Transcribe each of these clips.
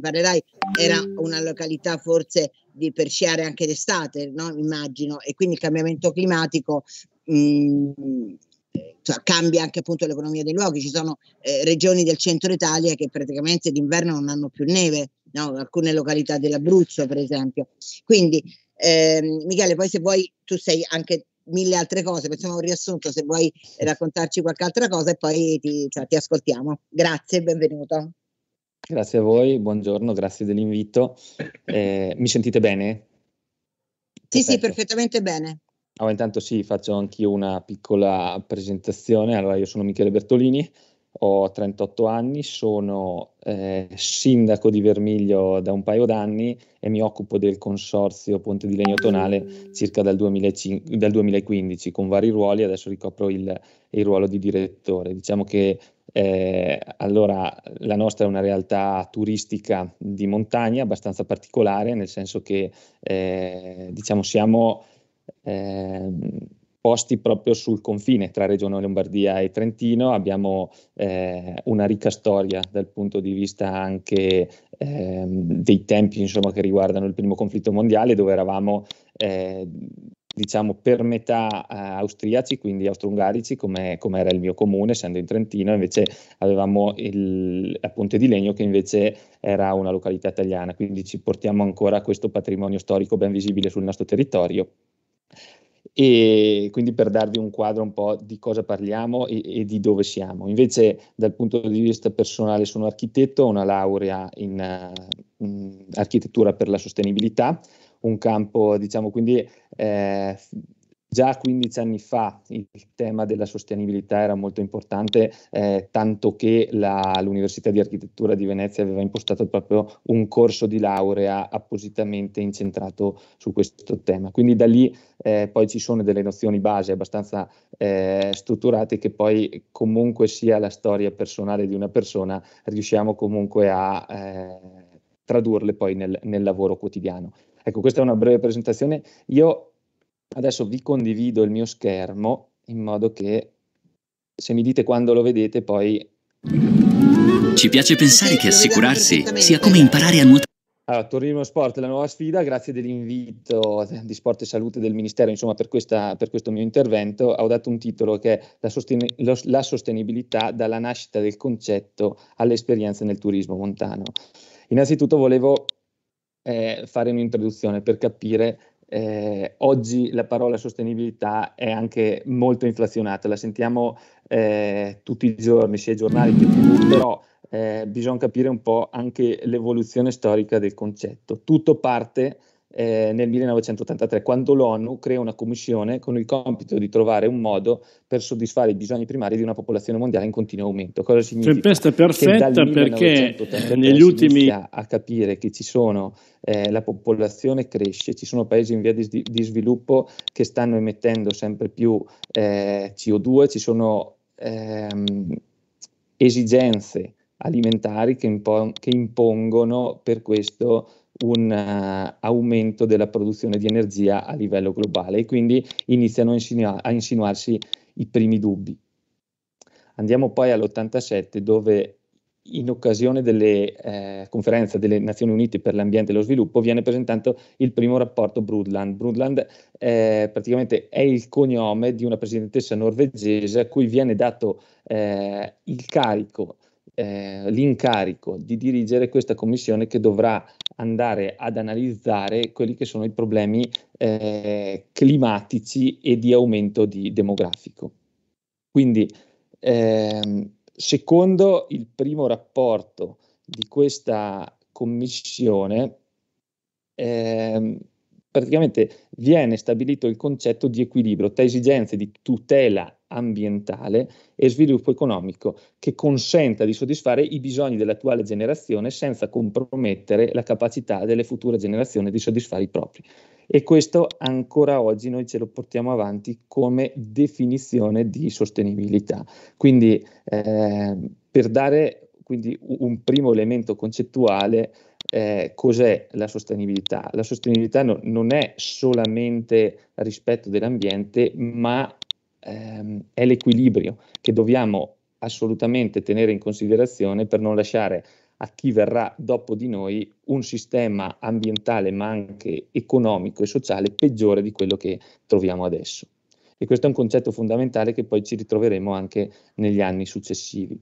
parlerai era mm. una località forse di per sciare anche d'estate, no? immagino, e quindi il cambiamento climatico mh, mm, eh, cioè, cambia anche appunto l'economia dei luoghi. Ci sono eh, regioni del centro Italia che praticamente d'inverno non hanno più neve, no? alcune località dell'Abruzzo per esempio. Quindi ehm, Michele, poi se vuoi tu sei anche mille altre cose, facciamo un riassunto se vuoi raccontarci qualche altra cosa e poi ti, cioè, ti ascoltiamo. Grazie e benvenuto. Grazie a voi, buongiorno, grazie dell'invito. Eh, mi sentite bene? Sì, Perfetto. sì, perfettamente bene. Allora, intanto sì, faccio anch'io una piccola presentazione. Allora, io sono Michele Bertolini, ho 38 anni, sono eh, sindaco di Vermiglio da un paio d'anni e mi occupo del consorzio Ponte di Legno Tonale circa dal, 2005, dal 2015 con vari ruoli, adesso ricopro il, il, ruolo di direttore. Diciamo che eh, allora, la nostra è una realtà turistica di montagna abbastanza particolare, nel senso che eh, diciamo siamo eh, posti proprio sul confine tra Regione Lombardia e Trentino, abbiamo eh, una ricca storia dal punto di vista anche ehm, dei tempi insomma, che riguardano il primo conflitto mondiale, dove eravamo eh, diciamo per metà eh, austriaci, quindi austro-ungarici, come, come, era il mio comune, essendo in Trentino, invece avevamo il, la Ponte di Legno che invece era una località italiana, quindi ci portiamo ancora questo patrimonio storico ben visibile sul nostro territorio. E quindi per darvi un quadro un po' di cosa parliamo e, e di dove siamo. Invece dal punto di vista personale sono architetto, ho una laurea in, eh, in architettura per la sostenibilità, un campo, diciamo, quindi eh, già 15 anni fa il tema della sostenibilità era molto importante, eh, tanto che la, l'Università di Architettura di Venezia aveva impostato proprio un corso di laurea appositamente incentrato su questo tema. Quindi da lì eh, poi ci sono delle nozioni base abbastanza eh, strutturate che poi comunque sia la storia personale di una persona riusciamo comunque a eh, tradurle poi nel, nel lavoro quotidiano. Ecco, questa è una breve presentazione. Io adesso vi condivido il mio schermo in modo che se mi dite quando lo vedete poi... Ci piace pensare che assicurarsi sia come imparare a nuotare. Allora, Torino Sport, la nuova sfida, grazie dell'invito di Sport e Salute del Ministero insomma, per, questa, per questo mio intervento. Ho dato un titolo che è la, sosten- lo, la sostenibilità dalla nascita del concetto alle esperienze nel turismo montano. Innanzitutto volevo eh, fare un'introduzione per capire eh, oggi la parola sostenibilità è anche molto inflazionata, la sentiamo eh, tutti i giorni, sia i giornali che tv, però eh, bisogna capire un po' anche l'evoluzione storica del concetto. Tutto parte eh, nel 1983, quando l'ONU crea una commissione con il compito di trovare un modo per soddisfare i bisogni primari di una popolazione mondiale in continuo aumento. Cosa significa? Tempesta perfetta perché negli ultimi... a capire che ci sono, eh, la popolazione cresce, ci sono paesi in via di, di sviluppo che stanno emettendo sempre più eh, CO2, ci sono ehm, esigenze alimentari che, impon- che impongono per questo un uh, aumento della produzione di energia a livello globale e quindi iniziano a, insinua- a insinuarsi i primi dubbi. Andiamo poi all'87 dove in occasione delle eh, conferenze delle Nazioni Unite per l'ambiente e lo sviluppo viene presentato il primo rapporto Brundtland. Brundtland eh, praticamente è il cognome di una presidentessa norvegese a cui viene dato eh, il carico, eh, l'incarico di dirigere questa commissione che dovrà andare ad analizzare quelli che sono i problemi eh, climatici e di aumento di demografico. Quindi, ehm, secondo il primo rapporto di questa commissione, ehm, praticamente viene stabilito il concetto di equilibrio tra esigenze di tutela ambientale e sviluppo economico che consenta di soddisfare i bisogni dell'attuale generazione senza compromettere la capacità delle future generazioni di soddisfare i propri. E questo ancora oggi noi ce lo portiamo avanti come definizione di sostenibilità. Quindi eh, per dare quindi, un primo elemento concettuale, eh, cos'è la sostenibilità? La sostenibilità no, non è solamente rispetto dell'ambiente, ma ehm, è l'equilibrio che dobbiamo assolutamente tenere in considerazione per non lasciare a chi verrà dopo di noi un sistema ambientale ma anche economico e sociale peggiore di quello che troviamo adesso. E questo è un concetto fondamentale che poi ci ritroveremo anche negli anni successivi.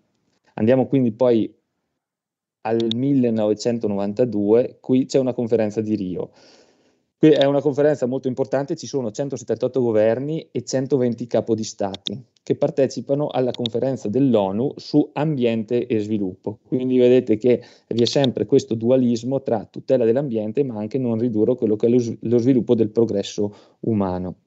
Andiamo quindi poi al 1992, qui c'è una conferenza di Rio. È una conferenza molto importante, ci sono 178 governi e 120 capi di stati che partecipano alla conferenza dell'ONU su ambiente e sviluppo. Quindi vedete che vi è sempre questo dualismo tra tutela dell'ambiente ma anche non ridurre quello che è lo sviluppo del progresso umano.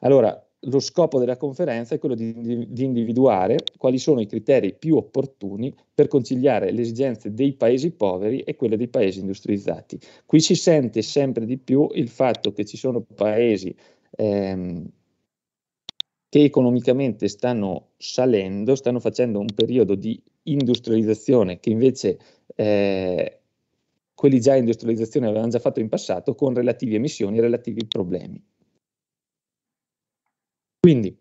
Allora, lo scopo della conferenza è quello di, di, individuare quali sono i criteri più opportuni per conciliare le esigenze dei paesi poveri e quelle dei paesi industrializzati. Qui si sente sempre di più il fatto che ci sono paesi ehm, che economicamente stanno salendo, stanno facendo un periodo di industrializzazione che invece eh, quelli già industrializzazione avevano già fatto in passato con relativi emissioni e relativi problemi. Quindi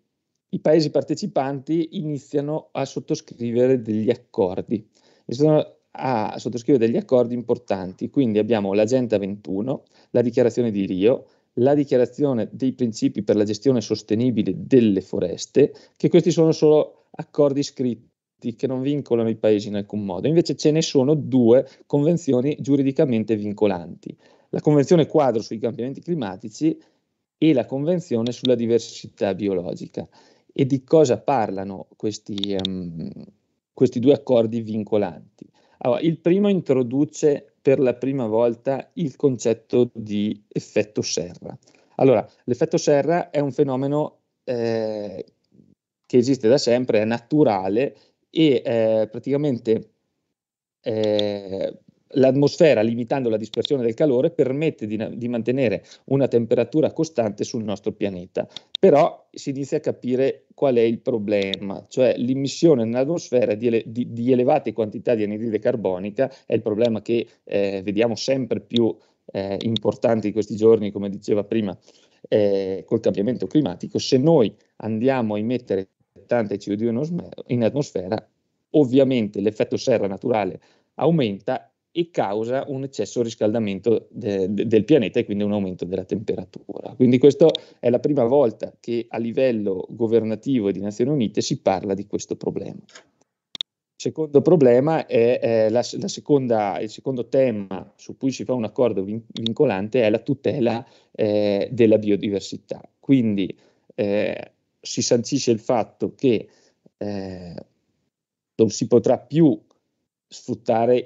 i paesi partecipanti iniziano a sottoscrivere degli accordi, iniziano a sottoscrivere degli accordi importanti, quindi abbiamo l'Agenda 21, la dichiarazione di Rio, la dichiarazione dei principi per la gestione sostenibile delle foreste, che questi sono solo accordi scritti che non vincolano i paesi in alcun modo, invece ce ne sono due convenzioni giuridicamente vincolanti. La Convenzione quadro sui cambiamenti climatici e la Convenzione sulla diversità biologica. E di cosa parlano questi, um, questi due accordi vincolanti? Allora, il primo introduce per la prima volta il concetto di effetto serra. Allora, l'effetto serra è un fenomeno eh, che esiste da sempre, è naturale e eh, praticamente eh, l'atmosfera, limitando la dispersione del calore, permette di, di, mantenere una temperatura costante sul nostro pianeta. Però si inizia a capire qual è il problema, cioè l'immissione nell'atmosfera di, ele, di, di elevate quantità di anidride carbonica è il problema che eh, vediamo sempre più eh, importante in questi giorni, come diceva prima, eh, col cambiamento climatico. Se noi andiamo a emettere tante CO2 in atmosfera, ovviamente l'effetto serra naturale aumenta e causa un eccesso riscaldamento de, de, del pianeta e quindi un aumento della temperatura. Quindi questa è la prima volta che a livello governativo e di Nazioni Unite si parla di questo problema. Secondo problema è, è la, la seconda, il secondo tema su cui si fa un accordo vin, vincolante è la tutela eh, della biodiversità. Quindi eh, si sancisce il fatto che eh, non si potrà più sfruttare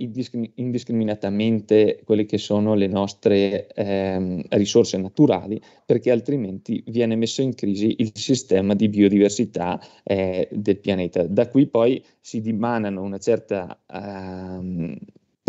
indiscriminatamente quelle che sono le nostre ehm, risorse naturali, perché altrimenti viene messo in crisi il sistema di biodiversità eh, del pianeta. Da qui poi si dimanano una certa ehm,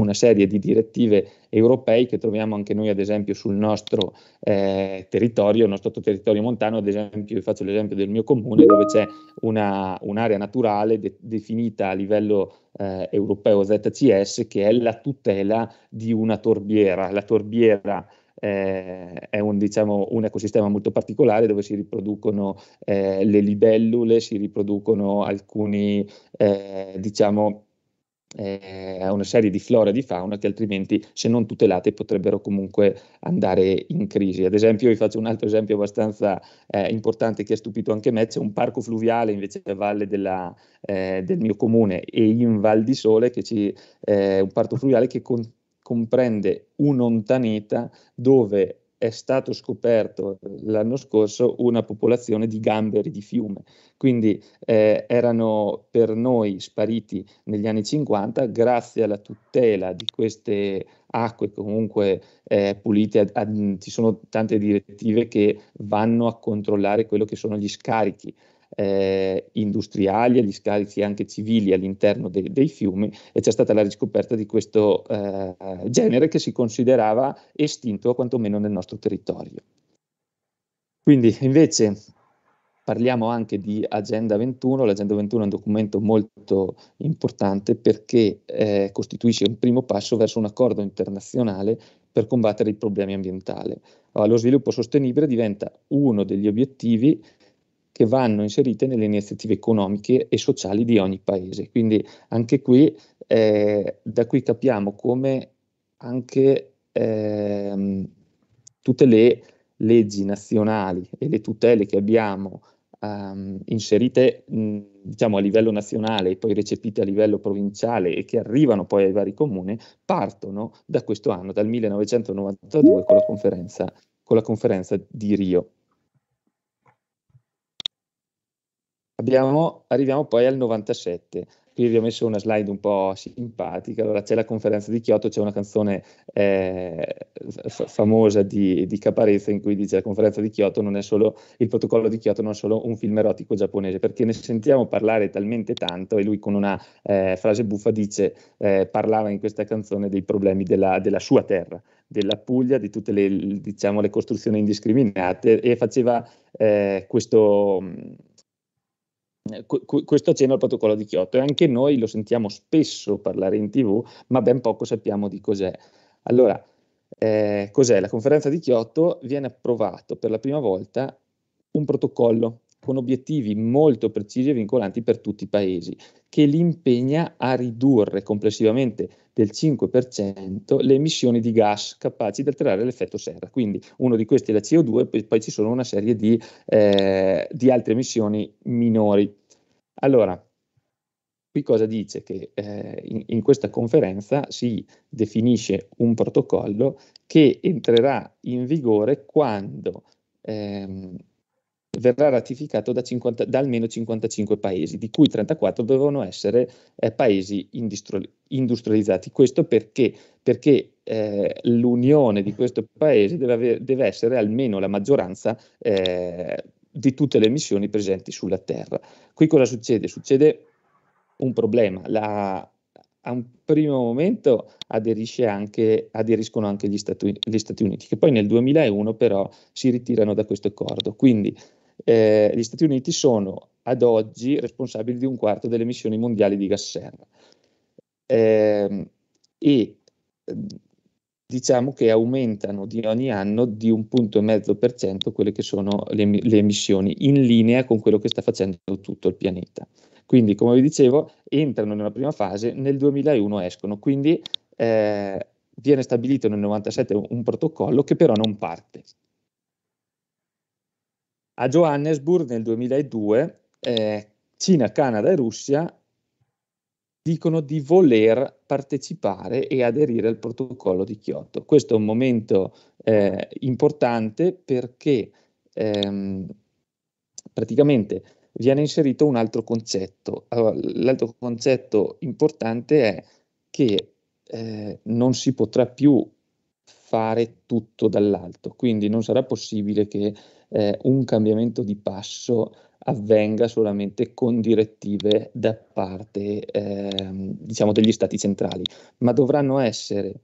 una serie di direttive europee che troviamo anche noi, ad esempio, sul nostro eh, territorio, il nostro territorio montano, ad esempio, faccio l'esempio del mio comune dove c'è una, un'area naturale de- definita a livello eh, europeo ZCS che è la tutela di una torbiera. La torbiera eh, è un, diciamo, un, ecosistema molto particolare dove si riproducono eh, le libellule, si riproducono alcuni, eh, diciamo, eh, a una serie di flora e di fauna che altrimenti, se non tutelate, potrebbero comunque andare in crisi. Ad esempio, vi faccio un altro esempio abbastanza eh, importante che ha stupito anche me: c'è un parco fluviale invece a valle della, eh, del mio comune e in Val di Sole, che ci, eh, un parco fluviale che con, comprende un'ontanita dove è stato scoperto eh, l'anno scorso una popolazione di gamberi di fiume, quindi eh, erano per noi spariti negli anni 50 grazie alla tutela di queste acque comunque eh, pulite, ad, ad, ci sono tante direttive che vanno a controllare quello che sono gli scarichi eh, industriali, agli scarichi anche civili all'interno de- dei fiumi e c'è stata la riscoperta di questo eh, genere che si considerava estinto quantomeno nel nostro territorio. Quindi invece parliamo anche di Agenda 21, l'Agenda 21 è un documento molto importante perché eh, costituisce un primo passo verso un accordo internazionale per combattere i problemi ambientali. Allora, lo sviluppo sostenibile diventa uno degli obiettivi che vanno inserite nelle iniziative economiche e sociali di ogni paese. Quindi anche qui, eh, da qui capiamo come anche eh, tutte le leggi nazionali e le tutele che abbiamo ehm, inserite mh, diciamo, a livello nazionale e poi recepite a livello provinciale e che arrivano poi ai vari comuni, partono da questo anno, dal 1992 con la conferenza, con la conferenza di Rio. Abbiamo, arriviamo poi al 97. Qui vi ho messo una slide un po' simpatica. Allora, c'è la conferenza di Kyoto, c'è una canzone eh, f- famosa di, di, Caparezza in cui dice la conferenza di Kyoto non è solo, il protocollo di Kyoto non è solo un film erotico giapponese, perché ne sentiamo parlare talmente tanto e lui con una eh, frase buffa dice, eh, parlava in questa canzone dei problemi della, della sua terra, della Puglia, di tutte le, diciamo, le costruzioni indiscriminate e faceva eh, questo eh, questo accenno al protocollo di Kyoto e anche noi lo sentiamo spesso parlare in tv, ma ben poco sappiamo di cos'è. Allora, eh, cos'è? La conferenza di Kyoto viene approvato per la prima volta un protocollo con obiettivi molto precisi e vincolanti per tutti i paesi, che li impegna a ridurre complessivamente del 5% le emissioni di gas capaci di alterare l'effetto serra. Quindi uno di questi è la CO2, poi, poi ci sono una serie di, eh, di, altre emissioni minori. Allora, qui cosa dice? Che eh, in, in questa conferenza si definisce un protocollo che entrerà in vigore quando... Ehm, verrà ratificato da, 50, da, almeno 55 paesi, di cui 34 dovevano essere eh, paesi industrializzati. Questo perché, perché eh, l'unione di questo paese deve, avere, deve, essere almeno la maggioranza eh, di tutte le missioni presenti sulla Terra. Qui cosa succede? Succede un problema. La, a un primo momento anche, aderiscono anche gli Stati, gli Stati, Uniti, che poi nel 2001 però si ritirano da questo accordo. Quindi eh, gli Stati Uniti sono ad oggi responsabili di un quarto delle emissioni mondiali di gas serra. Eh, e diciamo che aumentano di ogni anno di un punto e mezzo per cento quelle che sono le, le, emissioni in linea con quello che sta facendo tutto il pianeta. Quindi, come vi dicevo, entrano nella prima fase, nel 2001 escono, quindi eh, viene stabilito nel 97 un, un protocollo che però non parte. A Johannesburg nel 2002 eh, Cina, Canada e Russia dicono di voler partecipare e aderire al protocollo di Kyoto. Questo è un momento eh, importante perché ehm, praticamente viene inserito un altro concetto. Allora, l'altro concetto importante è che eh, non si potrà più fare tutto dall'alto, quindi non sarà possibile che eh, un cambiamento di passo avvenga solamente con direttive da parte eh, diciamo degli stati centrali, ma dovranno essere,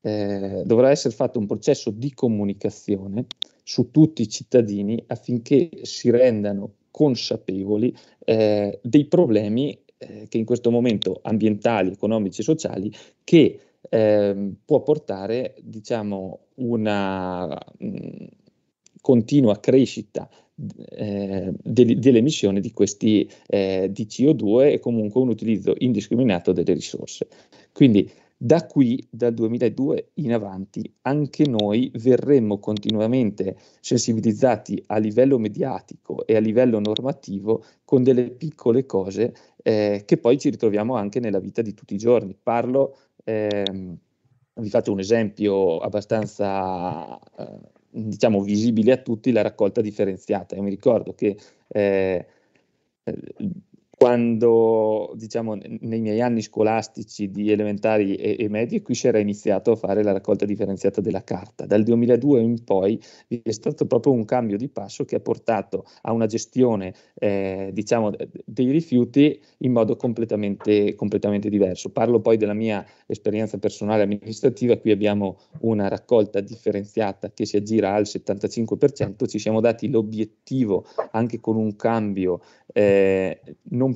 eh, dovrà essere fatto un processo di comunicazione su tutti i cittadini affinché si rendano consapevoli eh, dei problemi eh, che in questo momento ambientali, economici e sociali che eh, può portare diciamo una mh, mm, continua crescita eh, de- dell'emissione di questi eh, di CO2 e comunque un utilizzo indiscriminato delle risorse. Quindi da qui, dal 2002 in avanti, anche noi verremmo continuamente sensibilizzati a livello mediatico e a livello normativo con delle piccole cose eh, che poi ci ritroviamo anche nella vita di tutti i giorni. Parlo, ehm, vi faccio un esempio abbastanza... Eh, diciamo, visibile a tutti la raccolta differenziata. Io mi ricordo che eh, quando, diciamo, nei miei anni scolastici di elementari e, e medie, qui si era iniziato a fare la raccolta differenziata della carta. Dal 2002 in poi è stato proprio un cambio di passo che ha portato a una gestione, eh, diciamo, dei rifiuti in modo completamente, completamente diverso. Parlo poi della mia esperienza personale amministrativa, qui abbiamo una raccolta differenziata che si aggira al 75%, ci siamo dati l'obiettivo anche con un cambio eh, non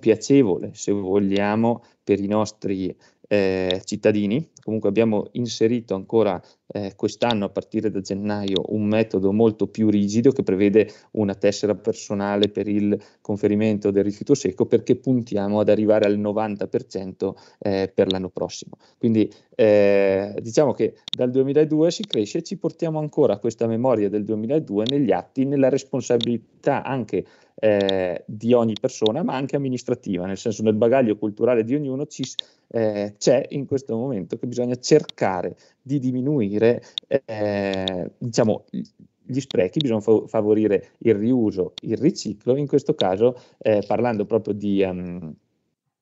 non se vogliamo, per i nostri eh, cittadini. Comunque abbiamo inserito ancora eh, quest'anno, a partire da gennaio, un metodo molto più rigido che prevede una tessera personale per il conferimento del rifiuto secco perché puntiamo ad arrivare al 90% eh, per l'anno prossimo. Quindi eh, diciamo che dal 2002 si cresce e ci portiamo ancora questa memoria del 2002 negli atti, nella responsabilità anche eh, di ogni persona, ma anche amministrativa, nel senso nel bagaglio culturale di ognuno ci, eh, c'è in questo momento che bisogna cercare di diminuire eh, diciamo, gli sprechi, bisogna favorire il riuso, il riciclo, in questo caso eh, parlando proprio di... Um,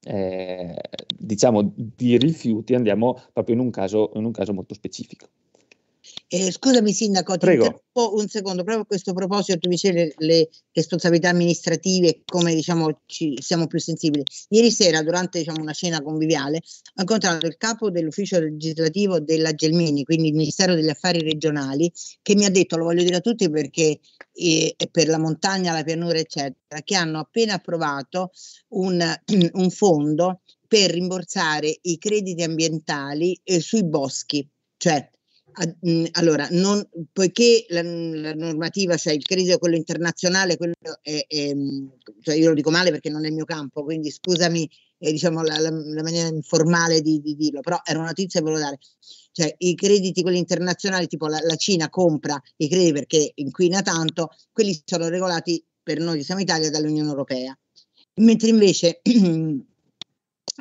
diciamo di rifiuti andiamo proprio in un caso, in un caso molto specifico. Eh, scusami Sindaco, Prego. un secondo, proprio a questo proposito tu dicevi le, le responsabilità amministrative e come diciamo, ci siamo più sensibili. Ieri sera durante diciamo, una cena conviviale ho incontrato il capo dell'ufficio legislativo della Gelmini, quindi il Ministero degli Affari Regionali, che mi ha detto, lo voglio dire a tutti perché eh, per la montagna, la pianura eccetera, che hanno appena approvato un, un fondo per rimborsare i crediti ambientali eh, sui boschi. Cioè, Mhmm, allora, non, poiché la, la, normativa, cioè il credito quello internazionale, quello è, è, mhmm, cioè io lo dico male perché non è il mio campo, quindi scusami eh, diciamo, la, la, la, maniera informale di, di, dirlo, però era una notizia che volevo lo dare. Cioè, i crediti, quelli internazionali, tipo la, Cina compra i crediti perché inquina tanto, quelli sono regolati per noi che siamo Italia dall'Unione Europea. Mentre invece eh,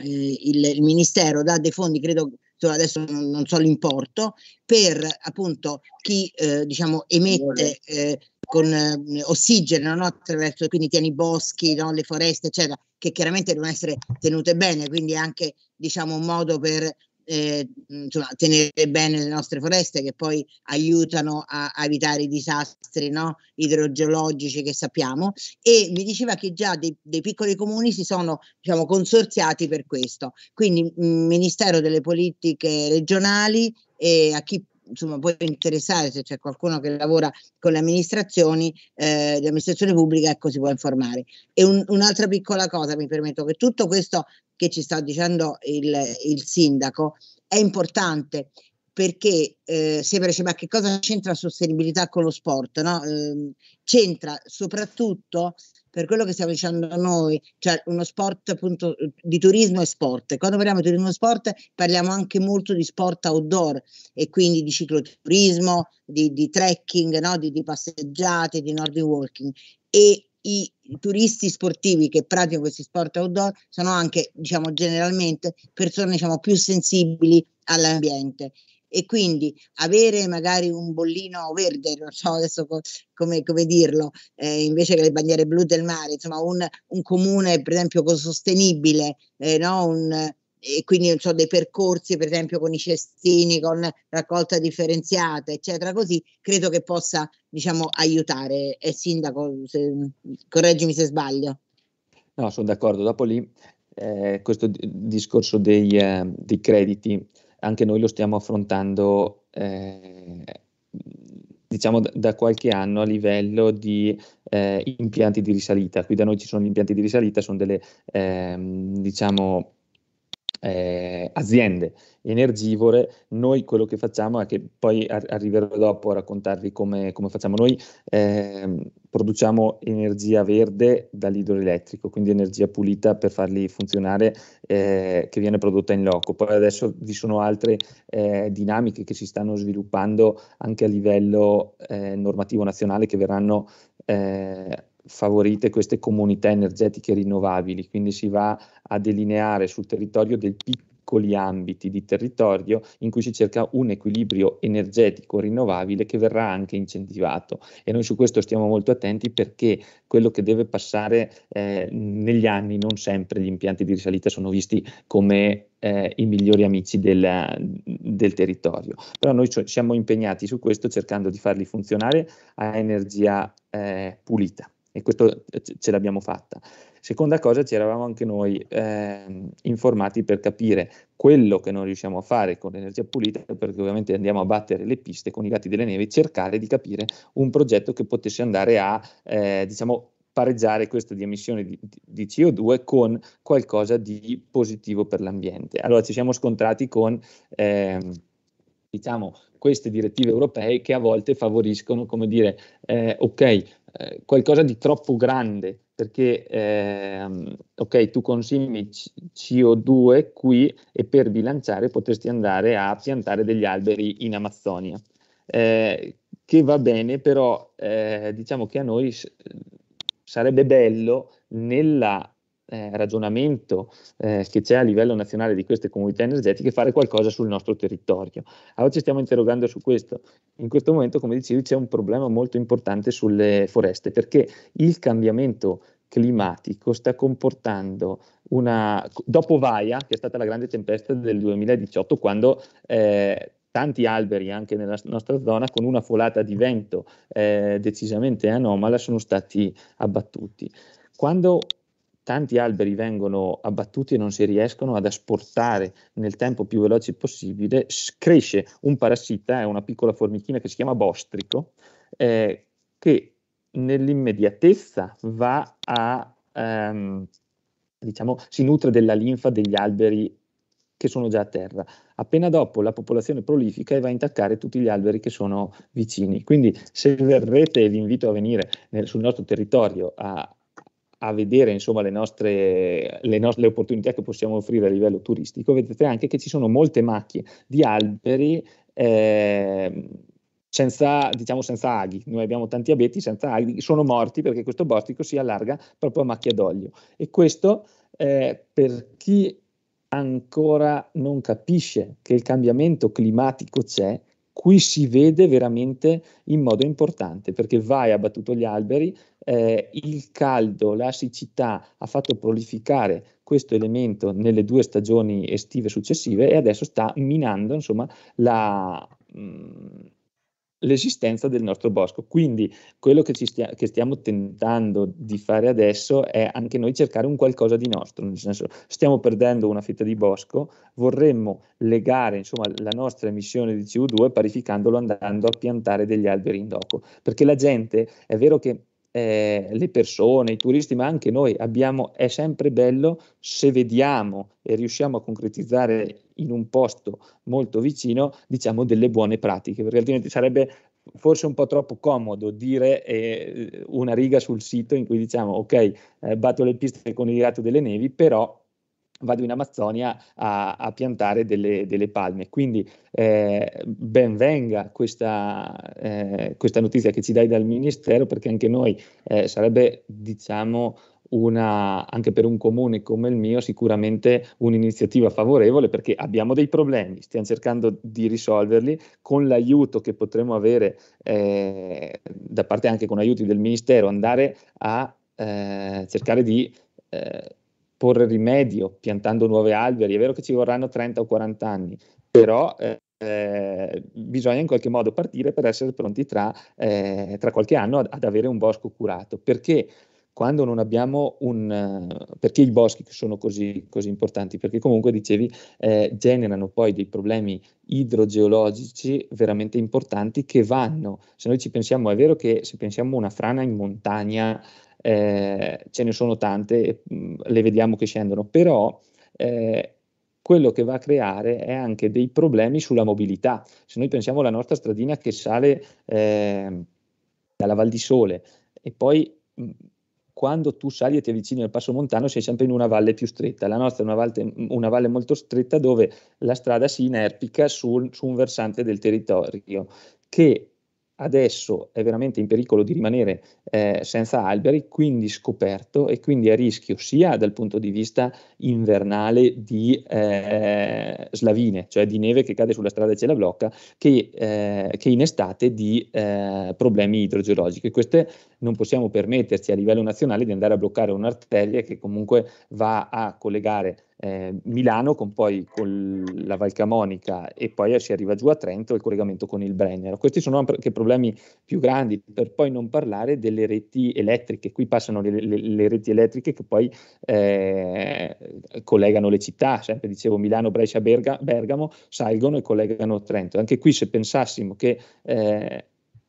il, il, Ministero dà dei fondi, credo adesso non, so l'importo, per appunto chi eh, diciamo, emette eh, con eh, ossigeno, no? attraverso quindi tieni i boschi, no? le foreste, eccetera, che chiaramente devono essere tenute bene, quindi anche diciamo, un modo per eh, insomma, tenere bene le nostre foreste che poi aiutano a, a evitare i disastri no? idrogeologici che sappiamo e mi diceva che già dei, dei piccoli comuni si sono diciamo, consorziati per questo, quindi mh, mhmm, Ministero delle Politiche Regionali e a chi insomma, può interessare se c'è qualcuno che lavora con le amministrazioni, eh, l'amministrazione pubblica, ecco si può informare. E un, un'altra piccola cosa, mi permetto, che tutto questo che ci sta dicendo il, il sindaco è importante perché eh, sempre dice ma che cosa c'entra sostenibilità con lo sport? No? Eh, c'entra soprattutto per quello che stiamo dicendo noi, cioè uno sport appunto di turismo e sport. Quando parliamo di turismo e sport parliamo anche molto di sport outdoor e quindi di cicloturismo, di, di trekking, no? di, di passeggiate, di nordic walking. E i turisti sportivi che praticano questi sport outdoor sono anche, diciamo, generalmente persone diciamo, più sensibili all'ambiente e quindi avere magari un bollino verde, non so adesso co- come, come, dirlo, eh, invece che le bandiere blu del mare, insomma un, un comune per esempio sostenibile, eh, no? un, e quindi so, dei percorsi per esempio con i cestini, con raccolta differenziata, eccetera, così credo che possa diciamo, aiutare. È sindaco, se, correggimi se sbaglio. No, sono d'accordo. Dopo lì eh, questo d- discorso dei, eh, dei, crediti anche noi lo stiamo affrontando eh, diciamo da qualche anno a livello di eh, impianti di risalita. Qui da noi ci sono gli impianti di risalita, sono delle ehm, diciamo eh, aziende energivore, noi quello che facciamo è che poi ar- arriverò dopo a raccontarvi come, come facciamo. Noi eh, produciamo energia verde dall'idroelettrico, quindi energia pulita per farli funzionare eh, che viene prodotta in loco. Poi adesso vi sono altre eh, dinamiche che si stanno sviluppando anche a livello eh, normativo nazionale che verranno eh, favorite queste comunità energetiche rinnovabili, quindi si va a delineare sul territorio dei piccoli ambiti di territorio in cui si cerca un equilibrio energetico rinnovabile che verrà anche incentivato e noi su questo stiamo molto attenti perché quello che deve passare eh, negli anni non sempre gli impianti di risalita sono visti come eh, i migliori amici del, del, territorio. Però noi siamo impegnati su questo cercando di farli funzionare a energia eh, pulita e questo eh, ce l'abbiamo fatta. Seconda cosa, ci eravamo anche noi eh, informati per capire quello che non riusciamo a fare con l'energia pulita, perché ovviamente andiamo a battere le piste con i gatti delle nevi, cercare di capire un progetto che potesse andare a, eh, diciamo, pareggiare questo di emissione di, di, CO2 con qualcosa di positivo per l'ambiente. Allora ci siamo scontrati con... Eh, diciamo, queste direttive europee che a volte favoriscono, come dire, eh, ok, eh, qualcosa di troppo grande, perché ehm, ok, tu consumi CO2 qui e per bilanciare potresti andare a piantare degli alberi in Amazzonia. Eh, che va bene, però eh, diciamo che a noi sarebbe bello nella eh, ragionamento eh, che c'è a livello nazionale di queste comunità energetiche fare qualcosa sul nostro territorio. Allora ci stiamo interrogando su questo. In questo momento, come dicevi, c'è un problema molto importante sulle foreste perché il cambiamento climatico sta comportando una... dopo Vaia, che è stata la grande tempesta del 2018, quando eh, tanti alberi anche nella nostra zona con una folata di vento eh, decisamente anomala sono stati abbattuti. Quando tanti alberi vengono abbattuti e non si riescono ad asportare nel tempo più veloce possibile, cresce un parassita, è eh, una piccola formichina che si chiama bostrico, eh, che nell'immediatezza va a, ehm, diciamo, si nutre della linfa degli alberi che sono già a terra. Appena dopo la popolazione prolifica e va a intaccare tutti gli alberi che sono vicini. Quindi se verrete, vi invito a venire nel, sul nostro territorio a, a vedere insomma, le, nostre, le, nostre, le opportunità che possiamo offrire a livello turistico, vedete anche che ci sono molte macchie di alberi eh, senza, diciamo, senza aghi. Noi abbiamo tanti abeti senza aghi, sono morti perché questo bostico si allarga proprio a macchia d'olio. E questo eh, per chi ancora non capisce che il cambiamento climatico c'è, qui si vede veramente in modo importante perché vai ha battuto gli alberi, eh, il caldo, la siccità ha fatto prolificare questo elemento nelle due stagioni estive successive e adesso sta minando insomma, la, mh, mm, l'esistenza del nostro bosco. Quindi quello che, stia, che, stiamo tentando di fare adesso è anche noi cercare un qualcosa di nostro, nel senso stiamo perdendo una fetta di bosco, vorremmo legare insomma, la nostra emissione di CO2 parificandolo andando a piantare degli alberi in dopo, perché la gente è vero che eh, le persone, i turisti, ma anche noi abbiamo, è sempre bello se vediamo e riusciamo a concretizzare in un posto molto vicino, diciamo, delle buone pratiche, perché altrimenti sarebbe forse un po' troppo comodo dire eh, una riga sul sito in cui diciamo ok, eh, batto le piste con il Gatto delle Nevi, però vado in Amazzonia a, a piantare delle, delle, palme. Quindi eh, ben venga questa, eh, questa, notizia che ci dai dal Ministero, perché anche noi eh, sarebbe, diciamo, una, anche per un comune come il mio, sicuramente un'iniziativa favorevole perché abbiamo dei problemi, stiamo cercando di risolverli con l'aiuto che potremo avere eh, da parte anche con aiuti del Ministero, andare a eh, cercare di eh, porre rimedio piantando nuovi alberi. È vero che ci vorranno 30 o 40 anni, però eh, eh, bisogna in qualche modo partire per essere pronti tra, eh, tra qualche anno ad, ad, avere un bosco curato. Perché? Quando non abbiamo un... Eh, perché i boschi sono così, così importanti? Perché comunque, dicevi, eh, generano poi dei problemi idrogeologici veramente importanti che vanno, se noi ci pensiamo, è vero che se pensiamo a una frana in montagna eh, ce ne sono tante, mm, le vediamo che scendono, però eh, quello che va a creare è anche dei problemi sulla mobilità. Se noi pensiamo alla nostra stradina che sale eh, dalla Val di Sole e poi mm, quando tu sali e ti avvicini al passo montano sei sempre in una valle più stretta. La nostra è una valle, mm, una valle molto stretta dove la strada si inerpica sul, su un versante del territorio che adesso è veramente in pericolo di rimanere eh, senza alberi, quindi scoperto e quindi a rischio sia dal punto di vista invernale di eh, slavine, cioè di neve che cade sulla strada e ce la blocca, che, eh, che in estate di eh, problemi idrogeologici. Queste non possiamo permetterci a livello nazionale di andare a bloccare un'arteria che comunque va a collegare eh, Milano con poi con la Valcamonica e poi si arriva giù a Trento il collegamento con il Brennero. Questi sono anche problemi più grandi, per poi non parlare delle reti elettriche. Qui passano le, le, le reti elettriche che poi eh, collegano le città, sempre cioè, dicevo Milano, Brescia, Berga, Bergamo, salgono e collegano Trento. Anche qui se pensassimo che eh,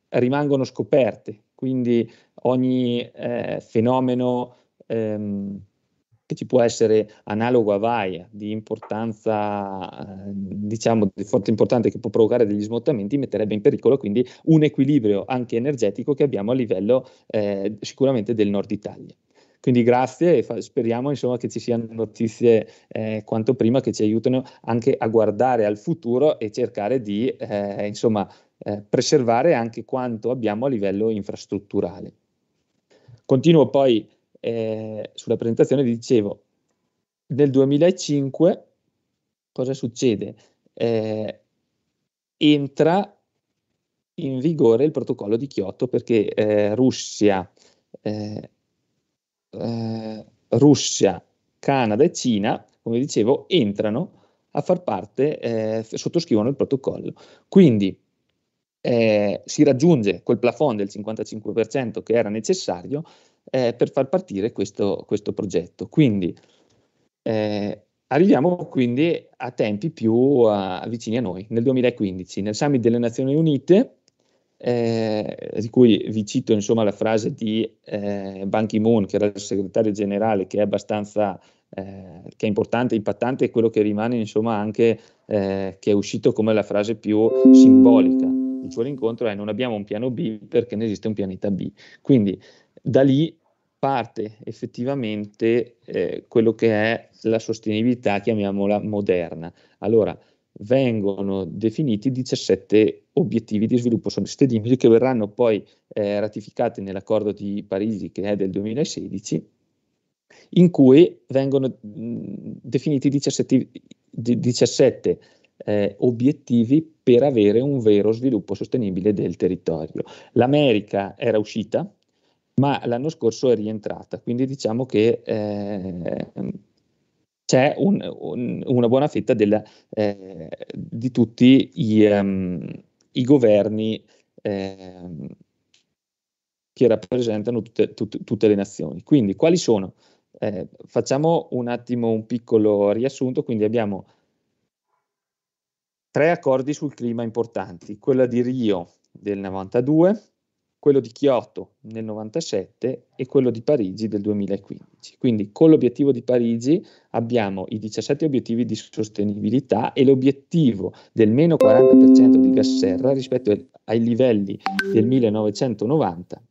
rimangono scoperte quindi ogni eh, fenomeno ehm, che ci può essere analogo a vaia di importanza, eh, diciamo, di forte importanza che può provocare degli smottamenti, metterebbe in pericolo quindi un equilibrio anche energetico che abbiamo a livello eh, sicuramente del nord Italia. Quindi grazie e fa- speriamo insomma, che ci siano notizie eh, quanto prima che ci aiutino anche a guardare al futuro e cercare di eh, insomma, eh, preservare anche quanto abbiamo a livello infrastrutturale. Continuo poi eh, sulla presentazione, dicevo, nel 2005 cosa succede? Eh, entra in vigore il protocollo di Kyoto perché eh, Russia, eh, Russia, Canada e Cina, come dicevo, entrano a far parte, sottoscrivono il protocollo. Quindi eh, si raggiunge quel plafond del 55% che era necessario eh, per far partire questo, questo progetto. Quindi eh, arriviamo quindi a tempi più uh, vicini a noi. Nel 2015, nel Summit delle Nazioni Unite, eh, di cui vi cito insomma la frase di eh, Ban Ki-moon, che era il segretario generale, che è abbastanza eh, che è importante, impattante, e quello che rimane insomma anche che è uscito come la frase più simbolica il suo rincontro è non abbiamo un piano B perché non esiste un pianeta B. Quindi da lì parte effettivamente eh, quello che è la sostenibilità, chiamiamola moderna. Allora, vengono definiti 17 obiettivi di sviluppo sostenibile che verranno poi eh, ratificati nell'accordo di Parigi che è del 2016, in cui vengono mh, definiti 17, 17 eh, obiettivi per avere un vero sviluppo sostenibile del territorio. L'America era uscita, ma l'anno scorso è rientrata, quindi diciamo che eh, c'è un, un, una buona fetta della, eh, di tutti i, um, i governi ehm, che rappresentano tutte, tut, tutte le nazioni. Quindi quali sono? Eh, facciamo un attimo un piccolo riassunto, quindi abbiamo tre accordi sul clima importanti, quello di Rio del 92, quello di Kyoto nel 97 e quello di Parigi del 2015. Quindi con l'obiettivo di Parigi abbiamo i 17 obiettivi di sostenibilità e l'obiettivo del meno 40% di gas serra rispetto ai livelli del 1990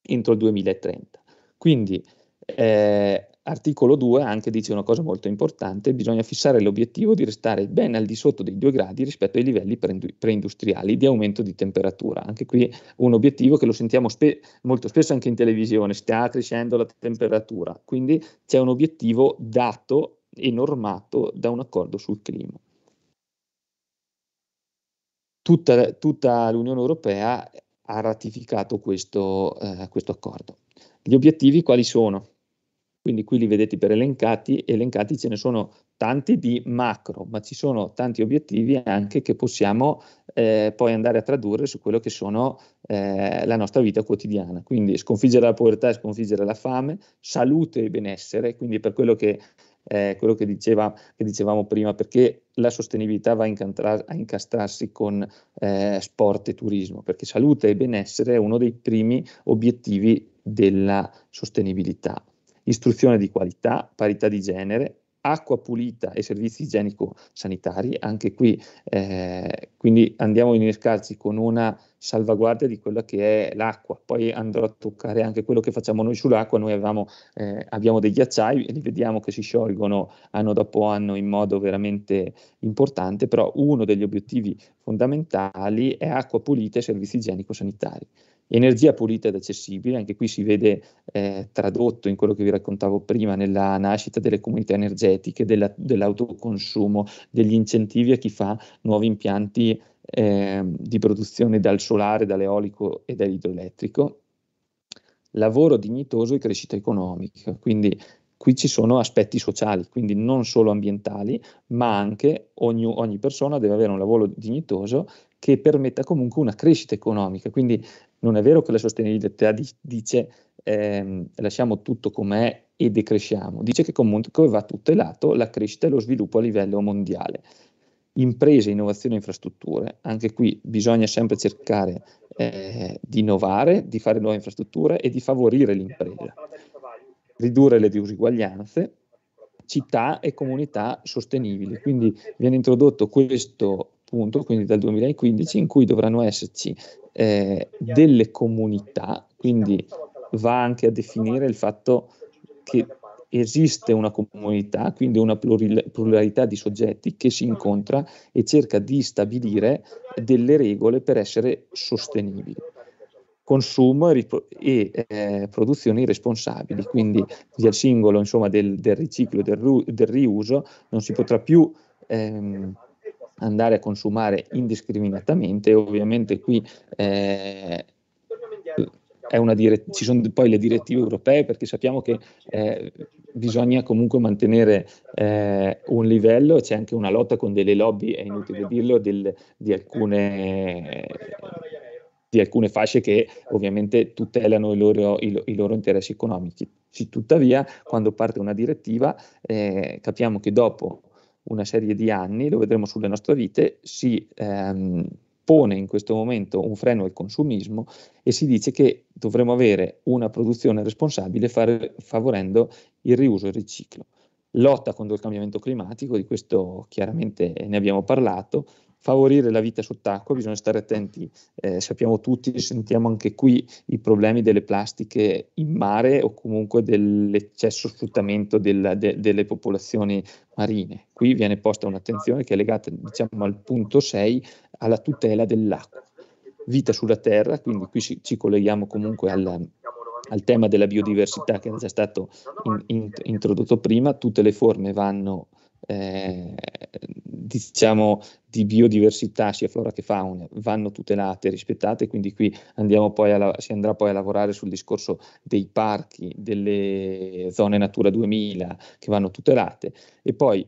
entro il 2030. Quindi eh, Articolo 2 anche dice una cosa molto importante, bisogna fissare l'obiettivo di restare ben al di sotto dei 2 gradi rispetto ai livelli preindustriali di aumento di temperatura. Anche qui un obiettivo che lo sentiamo spe- molto spesso anche in televisione, sta crescendo la temperatura, quindi c'è un obiettivo dato e normato da un accordo sul clima. Tutta, tutta l'Unione Europea ha ratificato questo, eh, questo accordo. Gli obiettivi quali sono? Quindi qui li vedete per elencati, elencati ce ne sono tanti di macro, ma ci sono tanti obiettivi anche che possiamo eh, poi andare a tradurre su quello che sono eh, la nostra vita quotidiana. Quindi sconfiggere la povertà e sconfiggere la fame, salute e benessere, quindi per quello che, eh, quello che, diceva, che dicevamo prima, perché la sostenibilità va a, a incastrarsi con eh, sport e turismo, perché salute e benessere è uno dei primi obiettivi della sostenibilità istruzione di qualità, parità di genere, acqua pulita e servizi igienico-sanitari, anche qui eh, quindi andiamo a innescarci con una salvaguardia di quella che è l'acqua, poi andrò a toccare anche quello che facciamo noi sull'acqua, noi avevamo, eh, abbiamo dei ghiacciai e li vediamo che si sciolgono anno dopo anno in modo veramente importante, però uno degli obiettivi fondamentali è acqua pulita e servizi igienico-sanitari. Energia pulita ed accessibile, anche qui si vede eh, tradotto in quello che vi raccontavo prima, nella nascita delle comunità energetiche, della, dell'autoconsumo, degli incentivi a chi fa nuovi impianti eh, di produzione dal solare, dall'eolico e dall'idroelettrico. Lavoro dignitoso e crescita economica, quindi qui ci sono aspetti sociali, quindi non solo ambientali, ma anche ogni, ogni persona deve avere un lavoro dignitoso che permetta comunque una crescita economica, quindi non è vero che la sostenibilità di, dice ehm, lasciamo tutto com'è e decresciamo, dice che comunque va tutelato la crescita e lo sviluppo a livello mondiale. Imprese, innovazione e infrastrutture, anche qui bisogna sempre cercare eh, di innovare, di fare nuove infrastrutture e di favorire l'impresa, ridurre le disuguaglianze città e comunità sostenibili. Quindi viene introdotto questo punto, quindi dal 2015, in cui dovranno esserci eh, delle comunità, quindi va anche a definire il fatto che esiste una comunità, quindi una pluralità di soggetti che si incontra e cerca di stabilire delle regole per essere sostenibili. Consumo e eh, produzioni responsabili, quindi via il singolo insomma, del, del riciclo, del, del, riuso, non si potrà più ehm, andare a consumare indiscriminatamente. Ovviamente qui eh, dire- ci sono poi le direttive europee perché sappiamo che eh, bisogna comunque mantenere eh, un livello, c'è anche una lotta con delle lobby, è inutile dirlo, del, di alcune di alcune fasce che ovviamente tutelano i loro, i, i loro interessi economici. Tuttavia, quando parte una direttiva, eh, capiamo che dopo una serie di anni, lo vedremo sulle nostre vite, si ehm, pone in questo momento un freno al consumismo e si dice che dovremo avere una produzione responsabile fare, favorendo il riuso e il riciclo. Lotta contro il cambiamento climatico, di questo chiaramente ne abbiamo parlato, favorire la vita sott'acqua, bisogna stare attenti, eh, sappiamo tutti, sentiamo anche qui i problemi delle plastiche in mare o comunque dell'eccesso sfruttamento del, de, delle popolazioni marine. Qui viene posta un'attenzione che è legata diciamo, al punto 6 alla tutela dell'acqua. Vita sulla terra, quindi qui ci, ci colleghiamo comunque alla, al tema della biodiversità che è già stato in, in, introdotto prima, tutte le forme vanno eh, diciamo di biodiversità sia flora che fauna vanno tutelate e rispettate quindi qui a, si andrà poi a lavorare sul discorso dei parchi delle zone natura 2000 che vanno tutelate e poi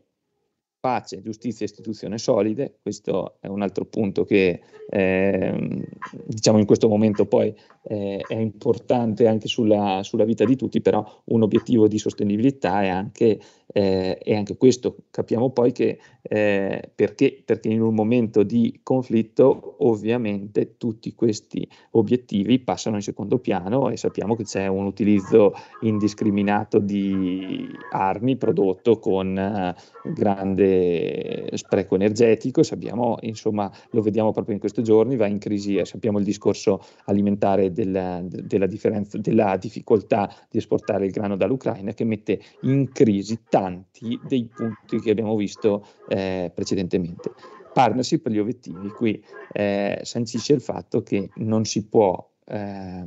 pace, giustizia e istituzioni solide, questo è un altro punto che eh, diciamo in questo momento poi eh, è importante anche sulla, sulla, vita di tutti, però un obiettivo di sostenibilità è anche, eh, è anche questo. Capiamo poi che eh, perché, perché in un momento di conflitto ovviamente tutti questi obiettivi passano in secondo piano e sappiamo che c'è un utilizzo indiscriminato di armi prodotto con eh, grande eh, spreco energetico, sappiamo, insomma, lo vediamo proprio in questi giorni, va in crisi, eh, sappiamo il discorso alimentare della, della, della difficoltà di esportare il grano dall'Ucraina che mette in crisi tanti dei punti che abbiamo visto eh, precedentemente partnership per gli obiettivi qui eh, sancisce il fatto che non si può eh,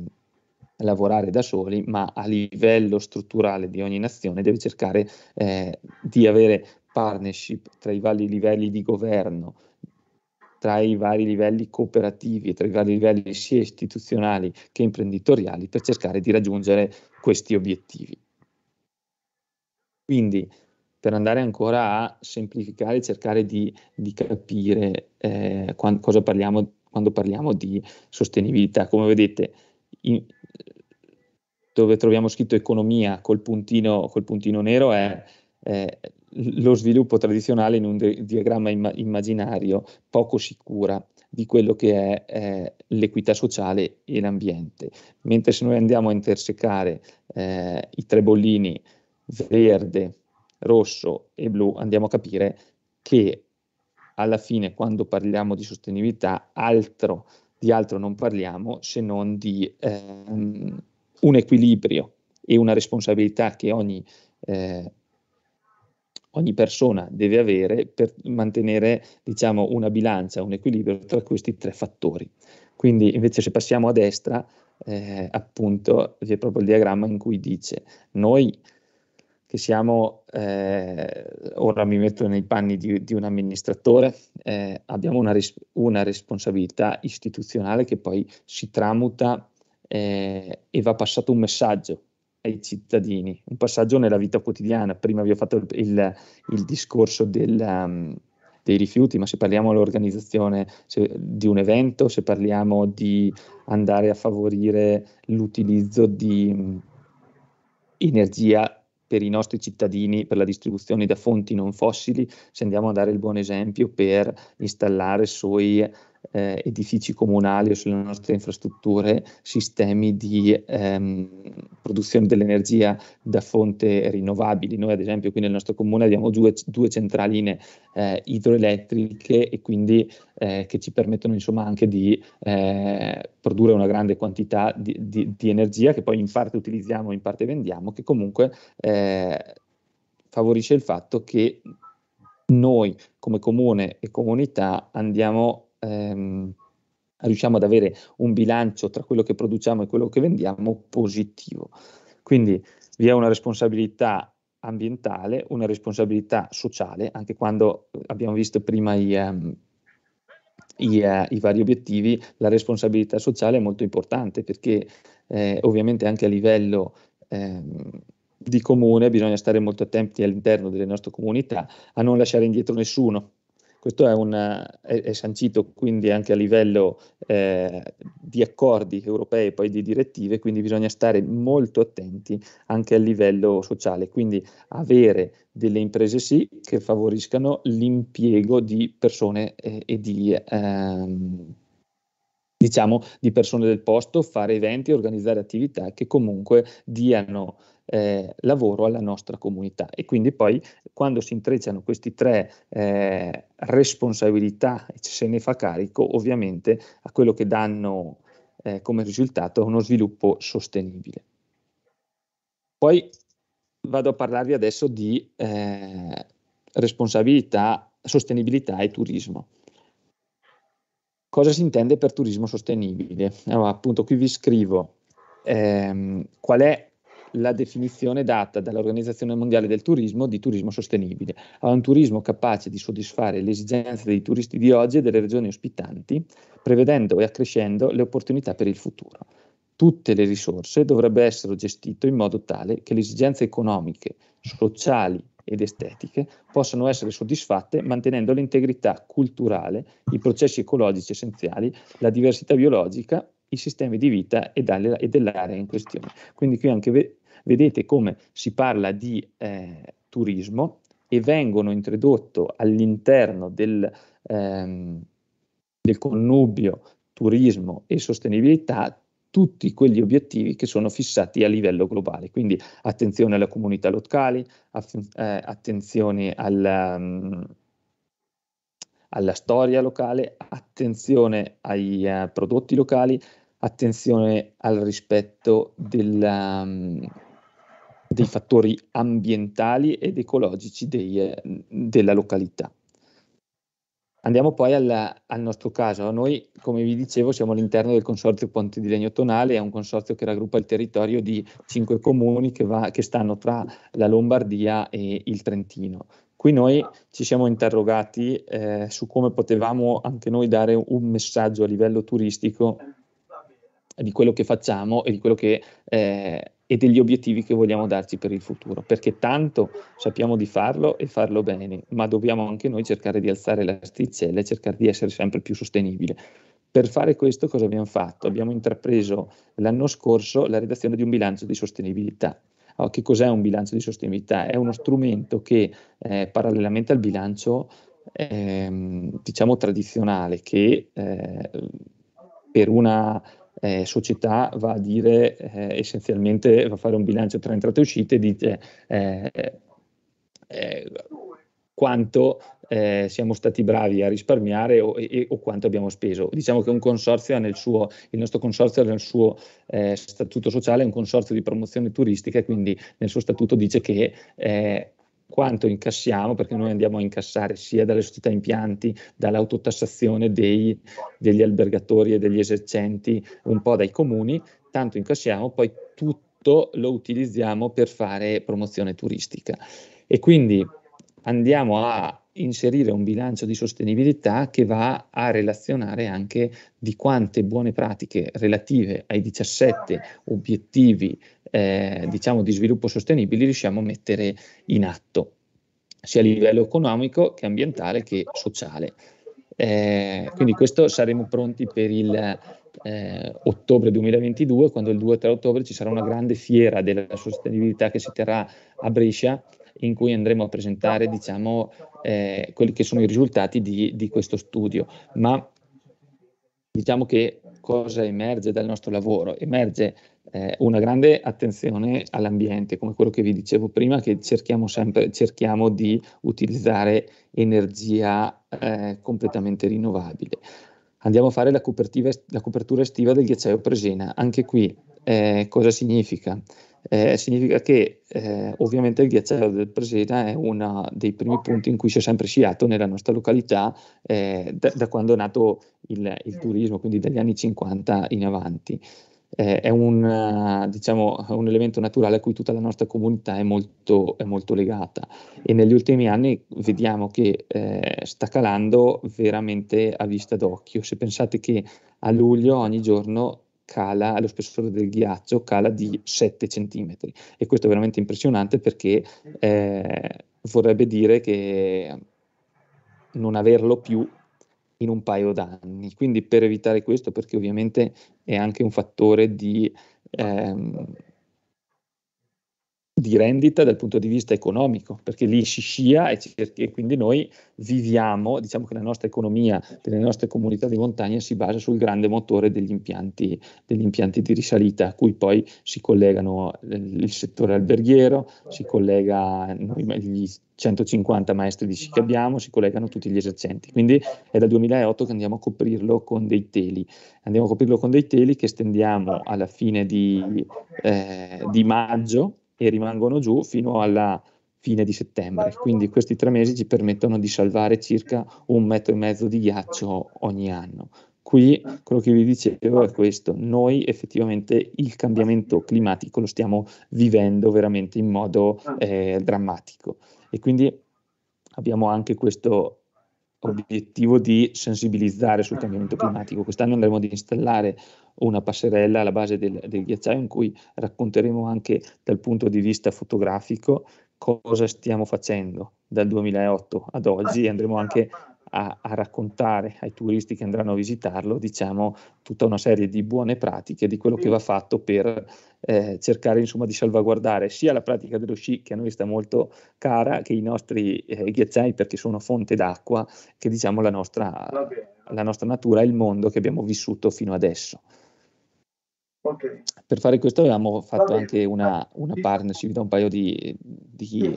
lavorare da soli, ma a livello strutturale di ogni nazione deve cercare eh, di avere partnership tra i vari livelli di governo, tra i vari livelli cooperativi, tra i vari livelli sia istituzionali che imprenditoriali per cercare di raggiungere questi obiettivi. Quindi per andare ancora a semplificare cercare di, di capire eh, quando, cosa parliamo quando parliamo di sostenibilità. Come vedete, in, dove troviamo scritto economia col puntino, col puntino nero è, è lo sviluppo tradizionale in un diagramma imma- immaginario poco sicura di quello che è eh, l'equità sociale e l'ambiente. Mentre se noi andiamo a intersecare eh, i tre bollini verde, rosso e blu, andiamo a capire che alla fine quando parliamo di sostenibilità altro, di altro non parliamo se non di ehm, un equilibrio e una responsabilità che ogni eh, ogni persona deve avere per mantenere diciamo, una bilancia, un equilibrio tra questi tre fattori. Quindi invece se passiamo a destra, eh, appunto, c'è proprio il diagramma in cui dice noi che siamo, eh, ora mi metto nei panni di, di un amministratore, eh, abbiamo una, ris- una, responsabilità istituzionale che poi si tramuta eh, e va passato un messaggio ai cittadini, un passaggio nella vita quotidiana. Prima vi ho fatto il, il, discorso del, um, dei rifiuti, ma se parliamo dell'organizzazione se, di un evento, se parliamo di andare a favorire l'utilizzo di um, energia per i nostri cittadini, per la distribuzione da fonti non fossili, se andiamo a dare il buon esempio per installare sui eh, edifici comunali o sulle nostre infrastrutture sistemi di ehm, produzione dell'energia da fonte rinnovabili. Noi ad esempio qui nel nostro comune abbiamo due, due centraline eh, idroelettriche e quindi eh, che ci permettono insomma anche di eh, produrre una grande quantità di, di, di, energia che poi in parte utilizziamo, in parte vendiamo, che comunque eh, favorisce il fatto che noi come comune e comunità andiamo ehm, riusciamo ad avere un bilancio tra quello che produciamo e quello che vendiamo positivo. Quindi vi è una responsabilità ambientale, una responsabilità sociale, anche quando abbiamo visto prima i, um, i, uh, i vari obiettivi, la responsabilità sociale è molto importante perché eh, ovviamente anche a livello eh, di comune bisogna stare molto attenti all'interno delle nostre comunità a non lasciare indietro nessuno, questo è, un, è, è sancito quindi anche a livello eh, di accordi europei e poi di direttive, quindi bisogna stare molto attenti anche a livello sociale, quindi avere delle imprese sì che favoriscano l'impiego di persone eh, e di... Ehm, diciamo, di persone del posto, fare eventi, organizzare attività che comunque diano eh, lavoro alla nostra comunità. E quindi poi quando si intrecciano queste tre eh, responsabilità e se ne fa carico, ovviamente a quello che danno eh, come risultato è uno sviluppo sostenibile. Poi vado a parlarvi adesso di eh, responsabilità, sostenibilità e turismo. Cosa si intende per turismo sostenibile? Allora, appunto qui vi scrivo ehm, qual è la definizione data dall'Organizzazione Mondiale del Turismo di turismo sostenibile, a un turismo capace di soddisfare le esigenze dei turisti di oggi e delle regioni ospitanti, prevedendo e accrescendo le opportunità per il futuro. Tutte le risorse dovrebbero essere gestite in modo tale che le esigenze economiche, sociali ed estetiche possano essere soddisfatte mantenendo l'integrità culturale, i processi ecologici essenziali, la diversità biologica i sistemi di vita e, dell'area in questione. Quindi qui anche Vedete come si parla di eh, turismo e vengono introdotto all'interno del, ehm, del connubio turismo e sostenibilità tutti quegli obiettivi che sono fissati a livello globale. Quindi attenzione alle comunità locali, eh, attenzione alla, ehm, alla, storia locale, attenzione ai eh, prodotti locali, attenzione al rispetto della, ehm, dei fattori ambientali ed ecologici dei, eh, della località. Andiamo poi alla, al nostro caso. Noi, come vi dicevo, siamo all'interno del Consorzio Ponte di Legno Tonale, è un consorzio che raggruppa il territorio di cinque comuni che, va, che stanno tra la Lombardia e il Trentino. Qui noi ci siamo interrogati eh, su come potevamo anche noi dare un messaggio a livello turistico di quello che facciamo e di quello che eh, e degli obiettivi che vogliamo darci per il futuro, perché tanto sappiamo di farlo e farlo bene, ma dobbiamo anche noi cercare di alzare la sticella e cercare di essere sempre più sostenibile. Per fare questo cosa abbiamo fatto? Abbiamo intrapreso l'anno scorso la redazione di un bilancio di sostenibilità. Allora, oh, che cos'è un bilancio di sostenibilità? È uno strumento che eh, parallelamente al bilancio eh, diciamo tradizionale che eh, per una eh, società va a dire eh, essenzialmente, va a fare un bilancio tra entrate e uscite e dice eh, eh, quanto eh, siamo stati bravi a risparmiare o, e, o, quanto abbiamo speso. Diciamo che un consorzio ha nel suo, il nostro consorzio nel suo eh, statuto sociale è un consorzio di promozione turistica e quindi nel suo statuto dice che eh, quanto incassiamo, perché noi andiamo a incassare sia dalle società impianti, dall'autotassazione dei, degli albergatori e degli esercenti, un po' dai comuni, tanto incassiamo, poi tutto lo utilizziamo per fare promozione turistica. E quindi andiamo a inserire un bilancio di sostenibilità che va a relazionare anche di quante buone pratiche relative ai 17 obiettivi eh, diciamo di sviluppo sostenibile riusciamo a mettere in atto, sia a livello economico che ambientale che sociale. Eh, quindi questo saremo pronti per il eh, ottobre 2022, quando il 2-3 ottobre ci sarà una grande fiera della sostenibilità che si terrà a Brescia in cui andremo a presentare diciamo, eh, quelli che sono i risultati di, di questo studio. Ma diciamo che cosa emerge dal nostro lavoro? Emerge eh, una grande attenzione all'ambiente, come quello che vi dicevo prima, che cerchiamo sempre cerchiamo di utilizzare energia eh, completamente rinnovabile. Andiamo a fare la, la copertura estiva del ghiacciaio Presena. Anche qui eh, cosa significa? eh, significa che eh, ovviamente il ghiacciaio del Presena è uno dei primi punti in cui si è sempre sciato nella nostra località eh, da, da, quando è nato il, il, turismo, quindi dagli anni 50 in avanti. Eh, è un, diciamo, un, elemento naturale a cui tutta la nostra comunità è molto, è molto legata e negli ultimi anni vediamo che eh, sta calando veramente a vista d'occhio. Se pensate che a luglio ogni giorno cala lo spessore del ghiaccio cala di 7 cm e questo è veramente impressionante perché eh, vorrebbe dire che non averlo più in un paio d'anni. Quindi per evitare questo, perché ovviamente è anche un fattore di ehm, di rendita dal punto di vista economico, perché lì si scia e, e, quindi noi viviamo, diciamo che la nostra economia delle nostre comunità di montagna si basa sul grande motore degli impianti, degli impianti di risalita, a cui poi si collegano il, il settore alberghiero, si collega noi, gli 150 maestri di sci che abbiamo, si collegano tutti gli esercenti. Quindi è dal 2008 che andiamo a coprirlo con dei teli. Andiamo a coprirlo con dei teli che stendiamo alla fine di, eh, di maggio e rimangono giù fino alla fine di settembre. Quindi questi tre mesi ci permettono di salvare circa un metro e mezzo di ghiaccio ogni anno. Qui quello che vi dicevo è questo, noi effettivamente il cambiamento climatico lo stiamo vivendo veramente in modo ah. eh, drammatico e quindi abbiamo anche questo obiettivo di sensibilizzare sul ah, cambiamento climatico. Quest'anno andremo ad installare o una passerella alla base del, del ghiacciaio in cui racconteremo anche dal punto di vista fotografico cosa stiamo facendo dal 2008 ad oggi e andremo anche a, a, raccontare ai turisti che andranno a visitarlo, diciamo, tutta una serie di buone pratiche di quello che va fatto per eh, cercare insomma di salvaguardare sia la pratica dello sci che a noi sta molto cara, che i nostri eh, ghiacciai perché sono fonte d'acqua, che diciamo la nostra, la nostra natura e il mondo che abbiamo vissuto fino adesso. Okay. Per fare questo avevamo fatto anche una, una partnership da un paio di, di,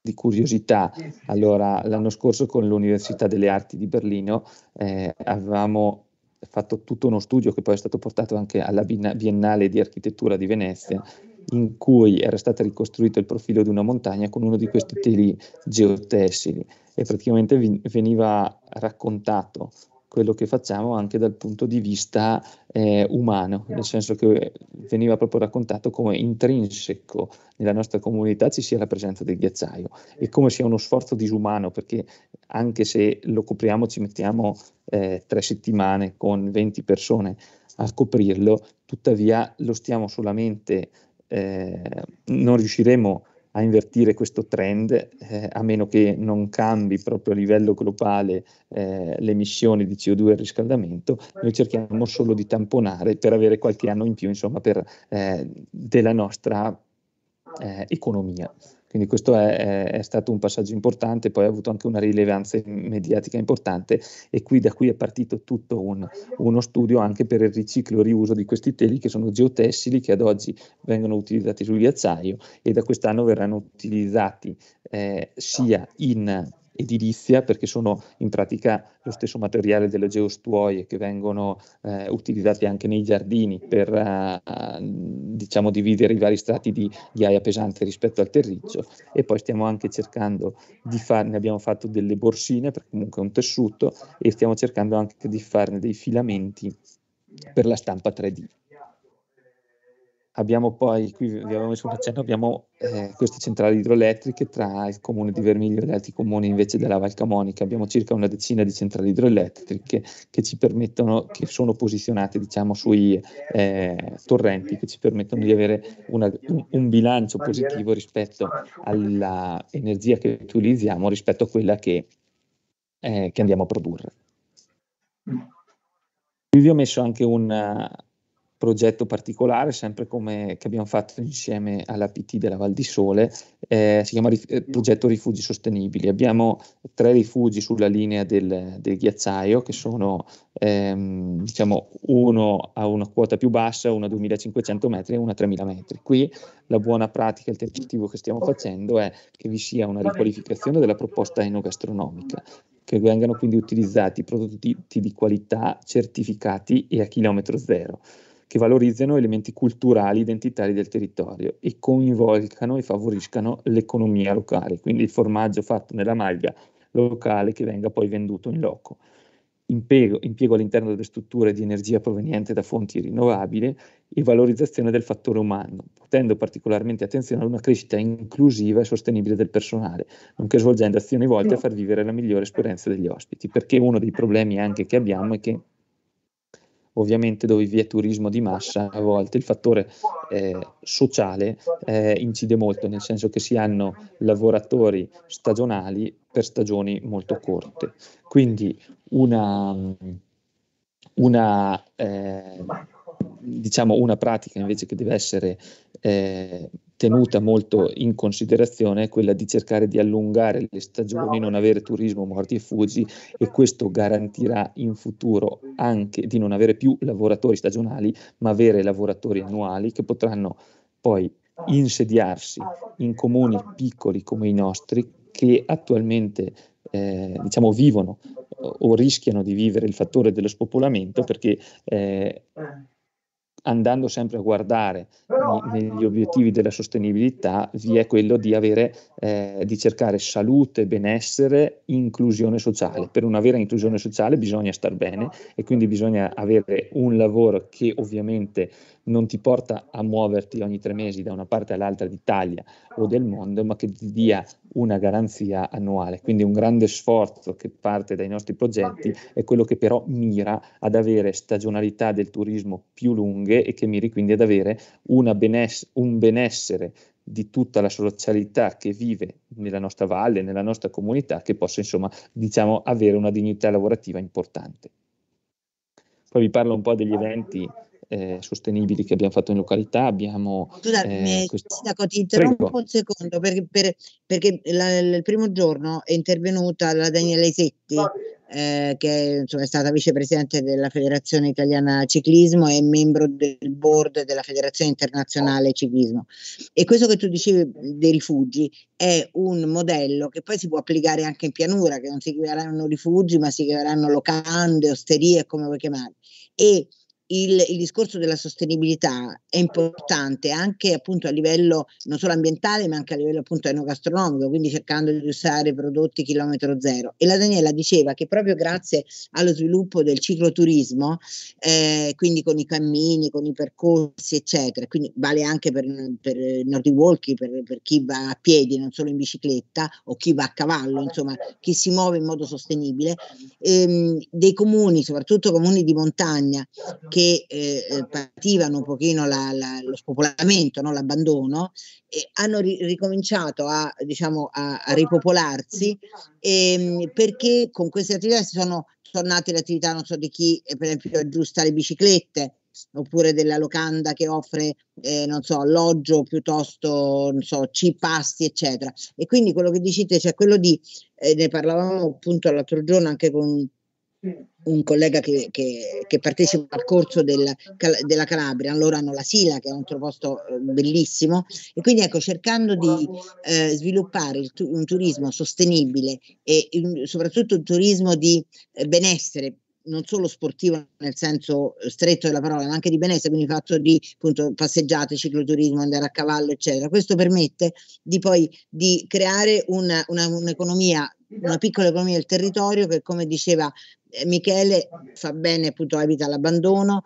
di, curiosità. Allora, l'anno scorso con l'Università delle Arti di Berlino eh, avevamo fatto tutto uno studio che poi è stato portato anche alla Biennale di Architettura di Venezia, in cui era stato ricostruito il profilo di una montagna con uno di questi teli geotessili e praticamente veniva raccontato quello che facciamo anche dal punto di vista eh, umano, nel senso che veniva proprio raccontato come intrinseco nella nostra comunità ci sia la presenza del ghiacciaio e come sia uno sforzo disumano perché anche se lo copriamo ci mettiamo eh, tre settimane con 20 persone a coprirlo, tuttavia lo stiamo solamente, eh, non riusciremo a a invertire questo trend, eh, a meno che non cambi proprio a livello globale eh, le emissioni di CO2 e il riscaldamento, noi cerchiamo solo di tamponare per avere qualche anno in più, insomma, per, eh, della nostra eh, economia. Quindi questo è, è, stato un passaggio importante, poi ha avuto anche una rilevanza mediatica importante e qui da qui è partito tutto un, uno studio anche per il riciclo e riuso di questi teli che sono geotessili che ad oggi vengono utilizzati sul ghiacciaio e da quest'anno verranno utilizzati eh, sia in edilizia perché sono in pratica lo stesso materiale delle geostuoie che vengono eh, utilizzati anche nei giardini per eh, diciamo, dividere i vari strati di ghiaia pesante rispetto al terriccio e poi stiamo anche cercando di farne, abbiamo fatto delle borsine perché comunque è un tessuto e stiamo cercando anche di farne dei filamenti per la stampa 3D. Abbiamo poi, qui vi avevo messo un accenno, abbiamo eh, queste centrali idroelettriche tra il comune di Vermiglio e gli altri comuni invece della Val Camonica. Abbiamo circa una decina di centrali idroelettriche che ci permettono, che sono posizionate diciamo sui eh, torrenti, che ci permettono di avere una, un, un, bilancio positivo rispetto all'energia che utilizziamo rispetto a quella che, eh, che andiamo a produrre. Mm. Qui vi ho messo anche un, progetto particolare, sempre come che abbiamo fatto insieme alla PT della Val di Sole, eh, si chiama rif- eh, progetto rifugi sostenibili. Abbiamo tre rifugi sulla linea del, del ghiacciaio che sono ehm, diciamo uno a una quota più bassa, uno a 2500 metri e uno a 3000 metri. Qui la buona pratica, il tentativo che stiamo facendo è che vi sia una riqualificazione della proposta enogastronomica che vengano quindi utilizzati prodotti di qualità certificati e a chilometro zero che valorizzano elementi culturali identitari del territorio e coinvolgano e favoriscano l'economia locale, quindi il formaggio fatto nella maglia locale che venga poi venduto in loco. Impiego, impiego, all'interno delle strutture di energia proveniente da fonti rinnovabili e valorizzazione del fattore umano, potendo particolarmente attenzione ad una crescita inclusiva e sostenibile del personale, nonché svolgendo azioni volte a far vivere la migliore esperienza degli ospiti, perché uno dei problemi anche che abbiamo è che ovviamente dove vi è turismo di massa, a volte il fattore eh, sociale eh, incide molto, nel senso che si hanno lavoratori stagionali per stagioni molto corte. Quindi una, una eh, diciamo una pratica invece che deve essere eh, tenuta molto in considerazione è quella di cercare di allungare le stagioni, non avere turismo morti e fuggi e questo garantirà in futuro anche di non avere più lavoratori stagionali, ma avere lavoratori annuali che potranno poi insediarsi in comuni piccoli come i nostri che attualmente eh, diciamo, vivono o rischiano di vivere il fattore dello spopolamento perché eh, andando sempre a guardare negli obiettivi della sostenibilità, vi è quello di, avere, eh, di cercare salute, benessere, inclusione sociale. Per una vera inclusione sociale bisogna star bene e quindi bisogna avere un lavoro che ovviamente non ti porta a muoverti ogni tre mesi da una parte all'altra d'Italia o del mondo, ma che ti dia una garanzia annuale. Quindi un grande sforzo che parte dai nostri progetti è quello che però mira ad avere stagionalità del turismo più lunghe e che miri quindi ad avere beness- un benessere di tutta la socialità che vive nella nostra valle, nella nostra comunità, che possa insomma diciamo avere una dignità lavorativa importante. Poi vi parlo un po' degli eventi eh, sostenibili che abbiamo fatto in località, abbiamo... Scusate, eh, quest... sindaco, ti interrompo Prego. un secondo perché, per, perché la, il primo giorno è intervenuta la Daniela Isetti. Eh, che insomma, è stata vicepresidente della Federazione Italiana Ciclismo e membro del board della Federazione Internazionale Ciclismo. E questo che tu dicevi dei rifugi è un modello che poi si può applicare anche in pianura, che non si chiameranno rifugi, ma si chiameranno locande, osterie, come vuoi chiamare. E il, il, discorso della sostenibilità è importante anche appunto a livello non solo ambientale ma anche a livello appunto enogastronomico, quindi cercando di usare prodotti chilometro zero. E la Daniela diceva che proprio grazie allo sviluppo del cicloturismo, eh, quindi con i cammini, con i percorsi eccetera, quindi vale anche per, per Nordic Walkie, per, per chi va a piedi, non solo in bicicletta o chi va a cavallo, insomma chi si muove in modo sostenibile, ehm, dei comuni, soprattutto comuni di montagna, che eh, pativano un pochino la, la, lo spopolamento, no? l'abbandono, e hanno ri- ricominciato a, diciamo, a, a ripopolarsi ehm, perché con queste attività si sono tornate le attività, non so di chi, eh, per esempio aggiusta le biciclette, oppure della locanda che offre, eh, non so, alloggio piuttosto, non so, cipasti, eccetera. E quindi quello che dicite, cioè quello di, eh, ne parlavamo appunto l'altro giorno anche con un collega che, che, che, partecipa al corso del, della Calabria, allora hanno la Sila che è un altro posto eh, bellissimo e quindi ecco cercando di eh, sviluppare il, un turismo sostenibile e un, soprattutto un turismo di eh, benessere non solo sportivo nel senso eh, stretto della parola, ma anche di benessere, quindi il fatto di appunto, passeggiate, cicloturismo, andare a cavallo, eccetera. Questo permette di poi di creare una, una, un'economia, una piccola economia del territorio che, come diceva eh, Michele, fa bene appunto evita l'abbandono,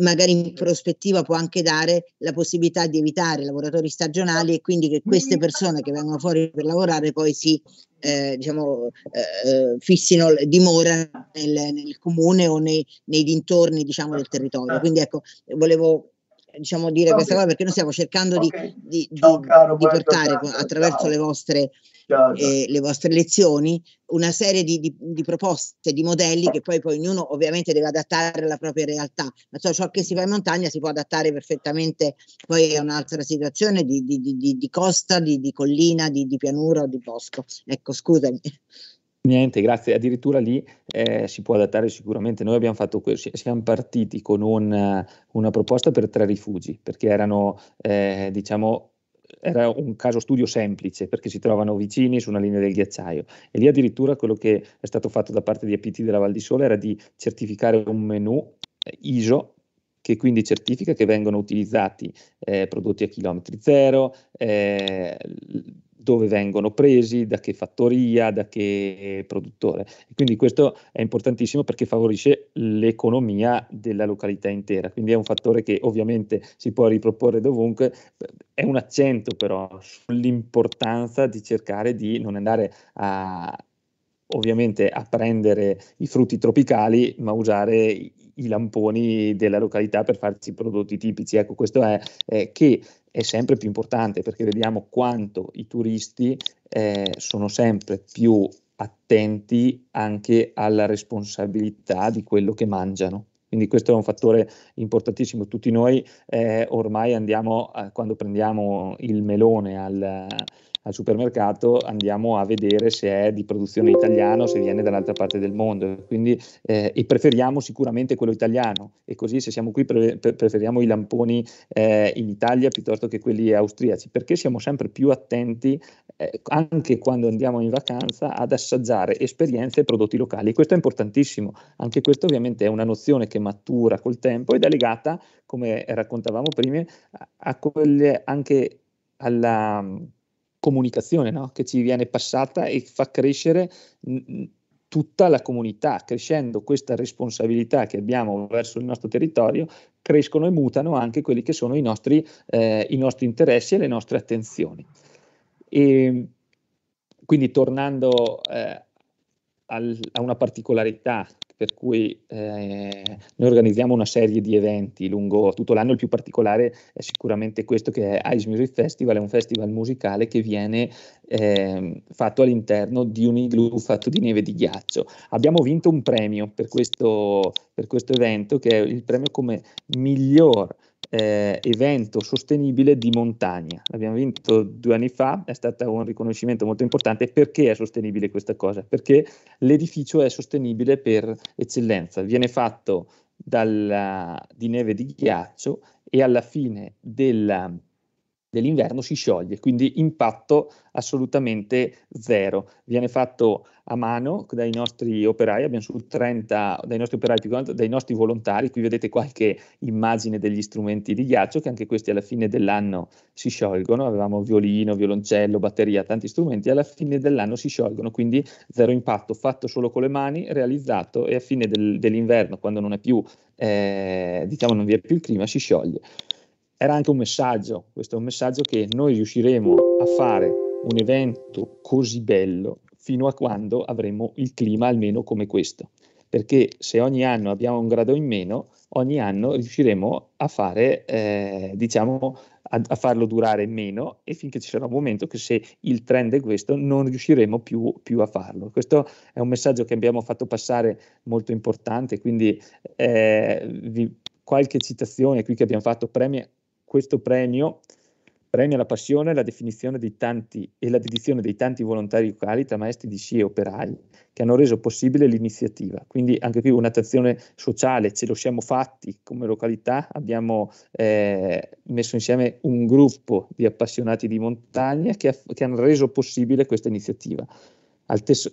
magari in prospettiva può anche dare la possibilità di evitare lavoratori stagionali e quindi che queste persone che vengono fuori per lavorare poi si eh, diciamo, eh, eh fissino dimora nel, nel comune o nei, nei, dintorni diciamo, del territorio. Ah. Quindi ecco, volevo diciamo, dire okay. questa cosa perché noi stiamo cercando okay. di, di, Ciao, caro, di portare tanto, attraverso le vostre, eh, le vostre, lezioni una serie di, di, proposte, di modelli che poi, poi ognuno ovviamente deve adattare alla propria realtà. Ma so, ciò che si fa in montagna si può adattare perfettamente poi a un'altra situazione di, costa, di, collina, di, pianura o di bosco. Ecco, scusami. Niente, grazie. Addirittura lì eh, si può adattare sicuramente. Noi abbiamo fatto questo, siamo partiti con un, una proposta per tre rifugi, perché erano, eh, diciamo, era un caso studio semplice perché si trovano vicini su una linea del ghiacciaio e lì addirittura quello che è stato fatto da parte di APT della Val di Sole era di certificare un menu eh, ISO che quindi certifica che vengono utilizzati eh, prodotti a chilometri zero, eh, dove vengono presi, da che fattoria, da che eh, produttore. Quindi questo è importantissimo perché favorisce l'economia della località intera, quindi è un fattore che ovviamente si può riproporre dovunque, è un accento però sull'importanza di cercare di non andare a ovviamente a prendere i frutti tropicali, ma usare i lamponi della località per farci prodotti tipici. Ecco, questo è, è che è sempre più importante perché vediamo quanto i turisti eh, sono sempre più attenti anche alla responsabilità di quello che mangiano. Quindi questo è un fattore importantissimo. Tutti noi eh, ormai andiamo, eh, quando prendiamo il melone al, al supermercato andiamo a vedere se è di produzione italiana o se viene dall'altra parte del mondo. Quindi, eh, e preferiamo sicuramente quello italiano. E così se siamo qui pre- preferiamo i lamponi eh, in Italia piuttosto che quelli austriaci, perché siamo sempre più attenti, eh, anche quando andiamo in vacanza, ad assaggiare esperienze e prodotti locali. Questo è importantissimo. Anche questo ovviamente è una nozione che matura col tempo ed è legata, come raccontavamo prima, a, a quelle anche alla comunicazione no? che ci viene passata e fa crescere tutta la comunità, crescendo questa responsabilità che abbiamo verso il nostro territorio, crescono e mutano anche quelli che sono i nostri, eh, i nostri interessi e le nostre attenzioni. E quindi tornando eh, al, a una particolarità per cui eh, noi organizziamo una serie di eventi lungo tutto l'anno, il più particolare è sicuramente questo che è Ice Music Festival, è un festival musicale che viene eh, fatto all'interno di un igloo fatto di neve e di ghiaccio. Abbiamo vinto un premio per questo, per questo evento che è il premio come miglior eh, evento sostenibile di montagna. L'abbiamo vinto due anni fa, è stato un riconoscimento molto importante. Perché è sostenibile questa cosa? Perché l'edificio è sostenibile per eccellenza, viene fatto dalla, di neve di ghiaccio e alla fine della dell'inverno si scioglie, quindi impatto assolutamente zero. Viene fatto a mano dai nostri operai, abbiamo su 30, dai nostri operai dai nostri volontari, qui vedete qualche immagine degli strumenti di ghiaccio che anche questi alla fine dell'anno si sciolgono, avevamo violino, violoncello, batteria, tanti strumenti, alla fine dell'anno si sciolgono, quindi zero impatto, fatto solo con le mani, realizzato e a fine del, dell'inverno, quando non è più, eh, diciamo non vi è più il clima, si scioglie era anche un messaggio, questo è un messaggio che noi riusciremo a fare un evento così bello fino a quando avremo il clima almeno come questo, perché se ogni anno abbiamo un grado in meno, ogni anno riusciremo a, fare, eh, diciamo, a, a farlo durare meno e finché ci sarà un momento che se il trend è questo non riusciremo più, più a farlo. Questo è un messaggio che abbiamo fatto passare molto importante, quindi eh, vi, qualche citazione qui che abbiamo fatto premia questo premio premia la passione la definizione dei tanti e la dedizione dei tanti volontari locali tra maestri di sci e operai che hanno reso possibile l'iniziativa. Quindi anche qui un'azione sociale, ce lo siamo fatti come località, abbiamo eh, messo insieme un gruppo di appassionati di montagna che, che hanno reso possibile questa iniziativa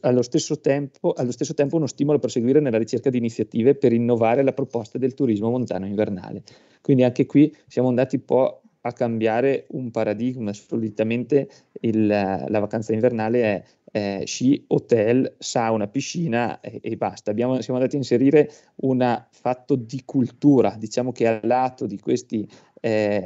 allo stesso, tempo, allo stesso tempo uno stimolo per seguire nella ricerca di iniziative per innovare la proposta del turismo montano invernale. Quindi anche qui siamo andati un po' a cambiare un paradigma, solitamente il, la vacanza invernale è eh, sci, hotel, sauna, piscina e, e basta. Abbiamo, siamo andati a inserire un fatto di cultura, diciamo che a lato di questi eh,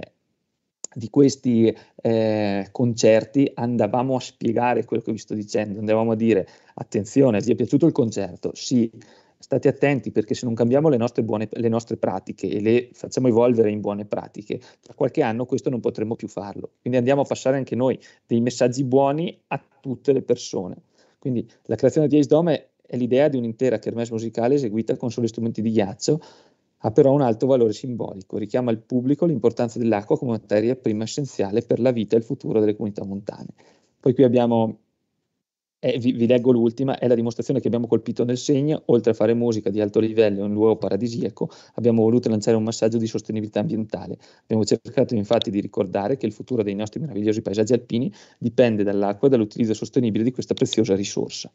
di questi eh, concerti andavamo a spiegare quello che vi sto dicendo, andavamo a dire attenzione, vi è piaciuto il concerto? Sì, state attenti perché se non cambiamo le nostre, buone, le nostre pratiche e le facciamo evolvere in buone pratiche, tra qualche anno questo non potremo più farlo. Quindi andiamo a passare anche noi dei messaggi buoni a tutte le persone. Quindi la creazione di Ace Dome è l'idea di un'intera kermesse musicale eseguita con solo strumenti di ghiaccio ha però un alto valore simbolico, richiama al pubblico l'importanza dell'acqua come materia prima essenziale per la vita e il futuro delle comunità montane. Poi qui abbiamo, eh, vi, vi, leggo l'ultima, è la dimostrazione che abbiamo colpito nel segno, oltre a fare musica di alto livello in un luogo paradisiaco, abbiamo voluto lanciare un messaggio di sostenibilità ambientale. Abbiamo cercato infatti di ricordare che il futuro dei nostri meravigliosi paesaggi alpini dipende dall'acqua e dall'utilizzo sostenibile di questa preziosa risorsa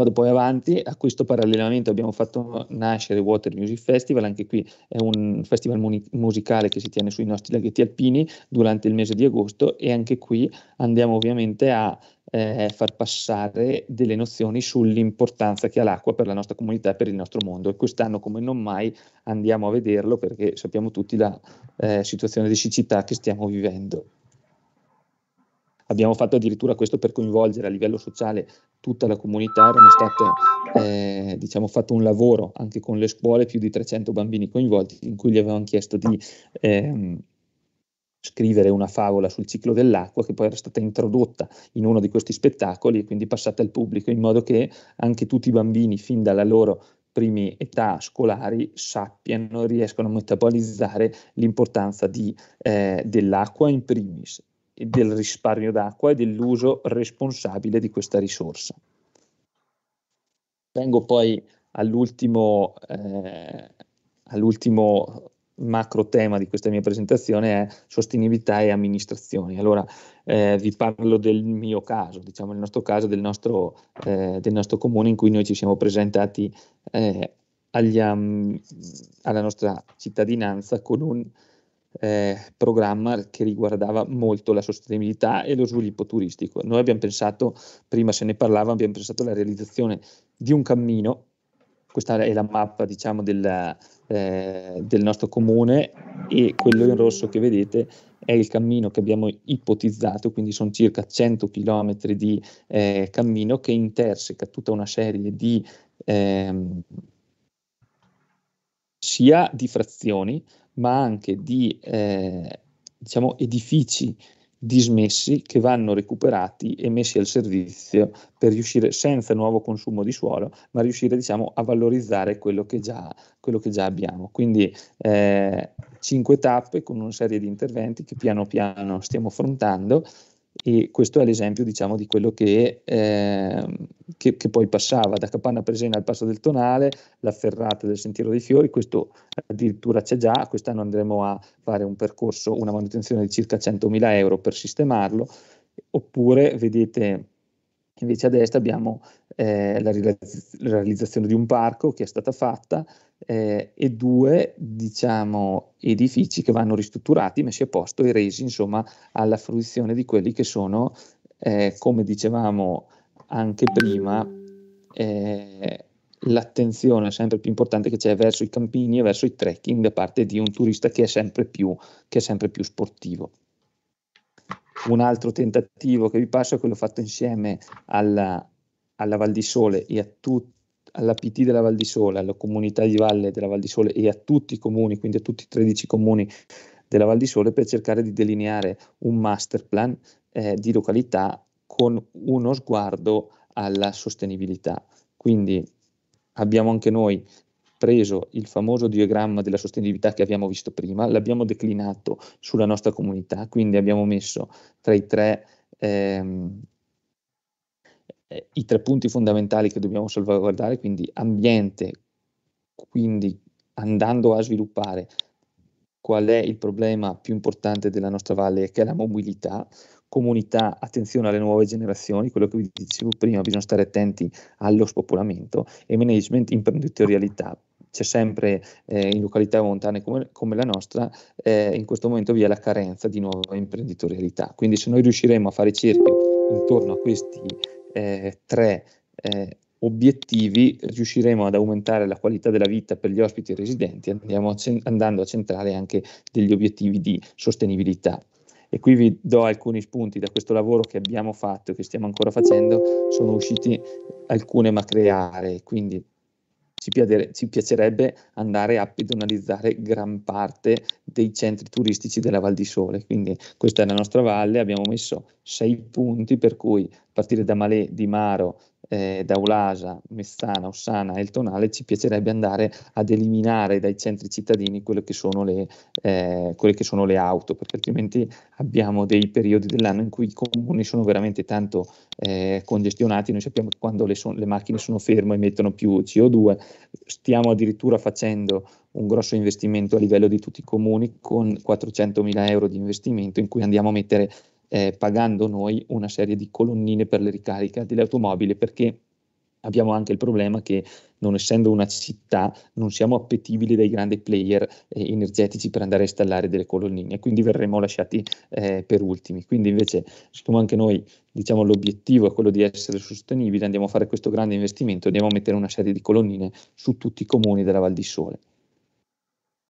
vado poi avanti, a questo parallelamente abbiamo fatto nascere Water Music Festival, anche qui è un festival muni- musicale che si tiene sui nostri laghetti alpini durante il mese di agosto e anche qui andiamo ovviamente a eh, far passare delle nozioni sull'importanza che ha l'acqua per la nostra comunità e per il nostro mondo. E quest'anno, come non mai, andiamo a vederlo perché sappiamo tutti la eh, situazione di siccità che stiamo vivendo. Abbiamo fatto addirittura questo per coinvolgere a livello sociale tutta la comunità erano state, eh, diciamo, fatto un lavoro anche con le scuole, più di 300 bambini coinvolti, in cui gli avevano chiesto di eh, scrivere una favola sul ciclo dell'acqua che poi era stata introdotta in uno di questi spettacoli e quindi passata al pubblico in modo che anche tutti i bambini fin dalla loro primi età scolari sappiano, riescano a metabolizzare l'importanza di, eh, dell'acqua in primis del risparmio d'acqua e dell'uso responsabile di questa risorsa. Vengo poi all'ultimo, eh, all'ultimo macro tema di questa mia presentazione è sostenibilità e amministrazioni. Allora eh, vi parlo del mio caso, diciamo il nostro caso del nostro, eh, del nostro comune in cui noi ci siamo presentati eh, agli, um, alla nostra cittadinanza con un eh, programma che riguardava molto la sostenibilità e lo sviluppo turistico. Noi abbiamo pensato, prima se ne parlava, abbiamo pensato alla realizzazione di un cammino, questa è la mappa diciamo, della, eh, del nostro comune e quello in rosso che vedete è il cammino che abbiamo ipotizzato, quindi sono circa 100 km di eh, cammino che interseca tutta una serie di... Ehm, sia di frazioni, ma anche di eh, diciamo, edifici dismessi che vanno recuperati e messi al servizio per riuscire senza nuovo consumo di suolo, ma riuscire diciamo, a valorizzare quello che già, quello che già abbiamo. Quindi eh, cinque tappe con una serie di interventi che piano piano stiamo affrontando e questo è l'esempio diciamo, di quello che, eh, che, che, poi passava da Capanna Presena al Passo del Tonale, la ferrata del Sentiero dei Fiori, questo addirittura c'è già, quest'anno andremo a fare un percorso, una manutenzione di circa 100.000 euro per sistemarlo, oppure vedete invece a destra abbiamo eh, la, la realizzazione di un parco che è stata fatta, eh, e due diciamo, edifici che vanno ristrutturati, messi a posto e resi insomma, alla fruizione di quelli che sono, eh, come dicevamo anche prima, eh, l'attenzione sempre più importante che c'è verso i campini e verso i trekking da parte di un turista che è sempre più, è sempre più sportivo. Un altro tentativo che vi passo è quello fatto insieme alla, alla Val di Sole e a tutti alla PT della Val di Sole, alla comunità di valle della Val di Sole e a tutti i comuni, quindi a tutti i 13 comuni della Val di Sole per cercare di delineare un master plan eh, di località con uno sguardo alla sostenibilità. Quindi abbiamo anche noi preso il famoso diagramma della sostenibilità che abbiamo visto prima, l'abbiamo declinato sulla nostra comunità, quindi abbiamo messo tra i tre ehm, eh, i tre punti fondamentali che dobbiamo salvaguardare, quindi ambiente, quindi andando a sviluppare qual è il problema più importante della nostra valle, che è la mobilità, comunità, attenzione alle nuove generazioni, quello che vi dicevo prima, bisogna stare attenti allo spopolamento e management imprenditorialità. C'è sempre eh, in località montane come, come la nostra, eh, in questo momento vi è la carenza di nuova imprenditorialità. Quindi se noi riusciremo a fare cerchio intorno a questi eh, tre eh, obiettivi riusciremo ad aumentare la qualità della vita per gli ospiti e residenti a cen- andando a centrare anche degli obiettivi di sostenibilità. E qui vi do alcuni spunti da questo lavoro che abbiamo fatto e che stiamo ancora facendo, sono usciti alcune macre aree, quindi ci piacerebbe andare a pedonalizzare gran parte dei centri turistici della Val di Sole, quindi questa è la nostra valle, abbiamo messo sei punti per cui partire da Malé, Di Maro, eh, Daulasa, Messana, Ossana e il Tonale, ci piacerebbe andare ad eliminare dai centri cittadini quelle che sono le, eh, che sono le auto, perché altrimenti abbiamo dei periodi dell'anno in cui i comuni sono veramente tanto eh, congestionati, noi sappiamo che quando le, so- le macchine sono ferme emettono più CO2, stiamo addirittura facendo un grosso investimento a livello di tutti i comuni con 400 mila euro di investimento in cui andiamo a mettere eh, pagando noi una serie di colonnine per le ricariche delle automobili perché abbiamo anche il problema che non essendo una città non siamo appetibili dai grandi player eh, energetici per andare a installare delle colonnine, quindi verremo lasciati eh, per ultimi. Quindi invece, siccome anche noi diciamo l'obiettivo è quello di essere sostenibili, andiamo a fare questo grande investimento, andiamo a mettere una serie di colonnine su tutti i comuni della Val di Sole.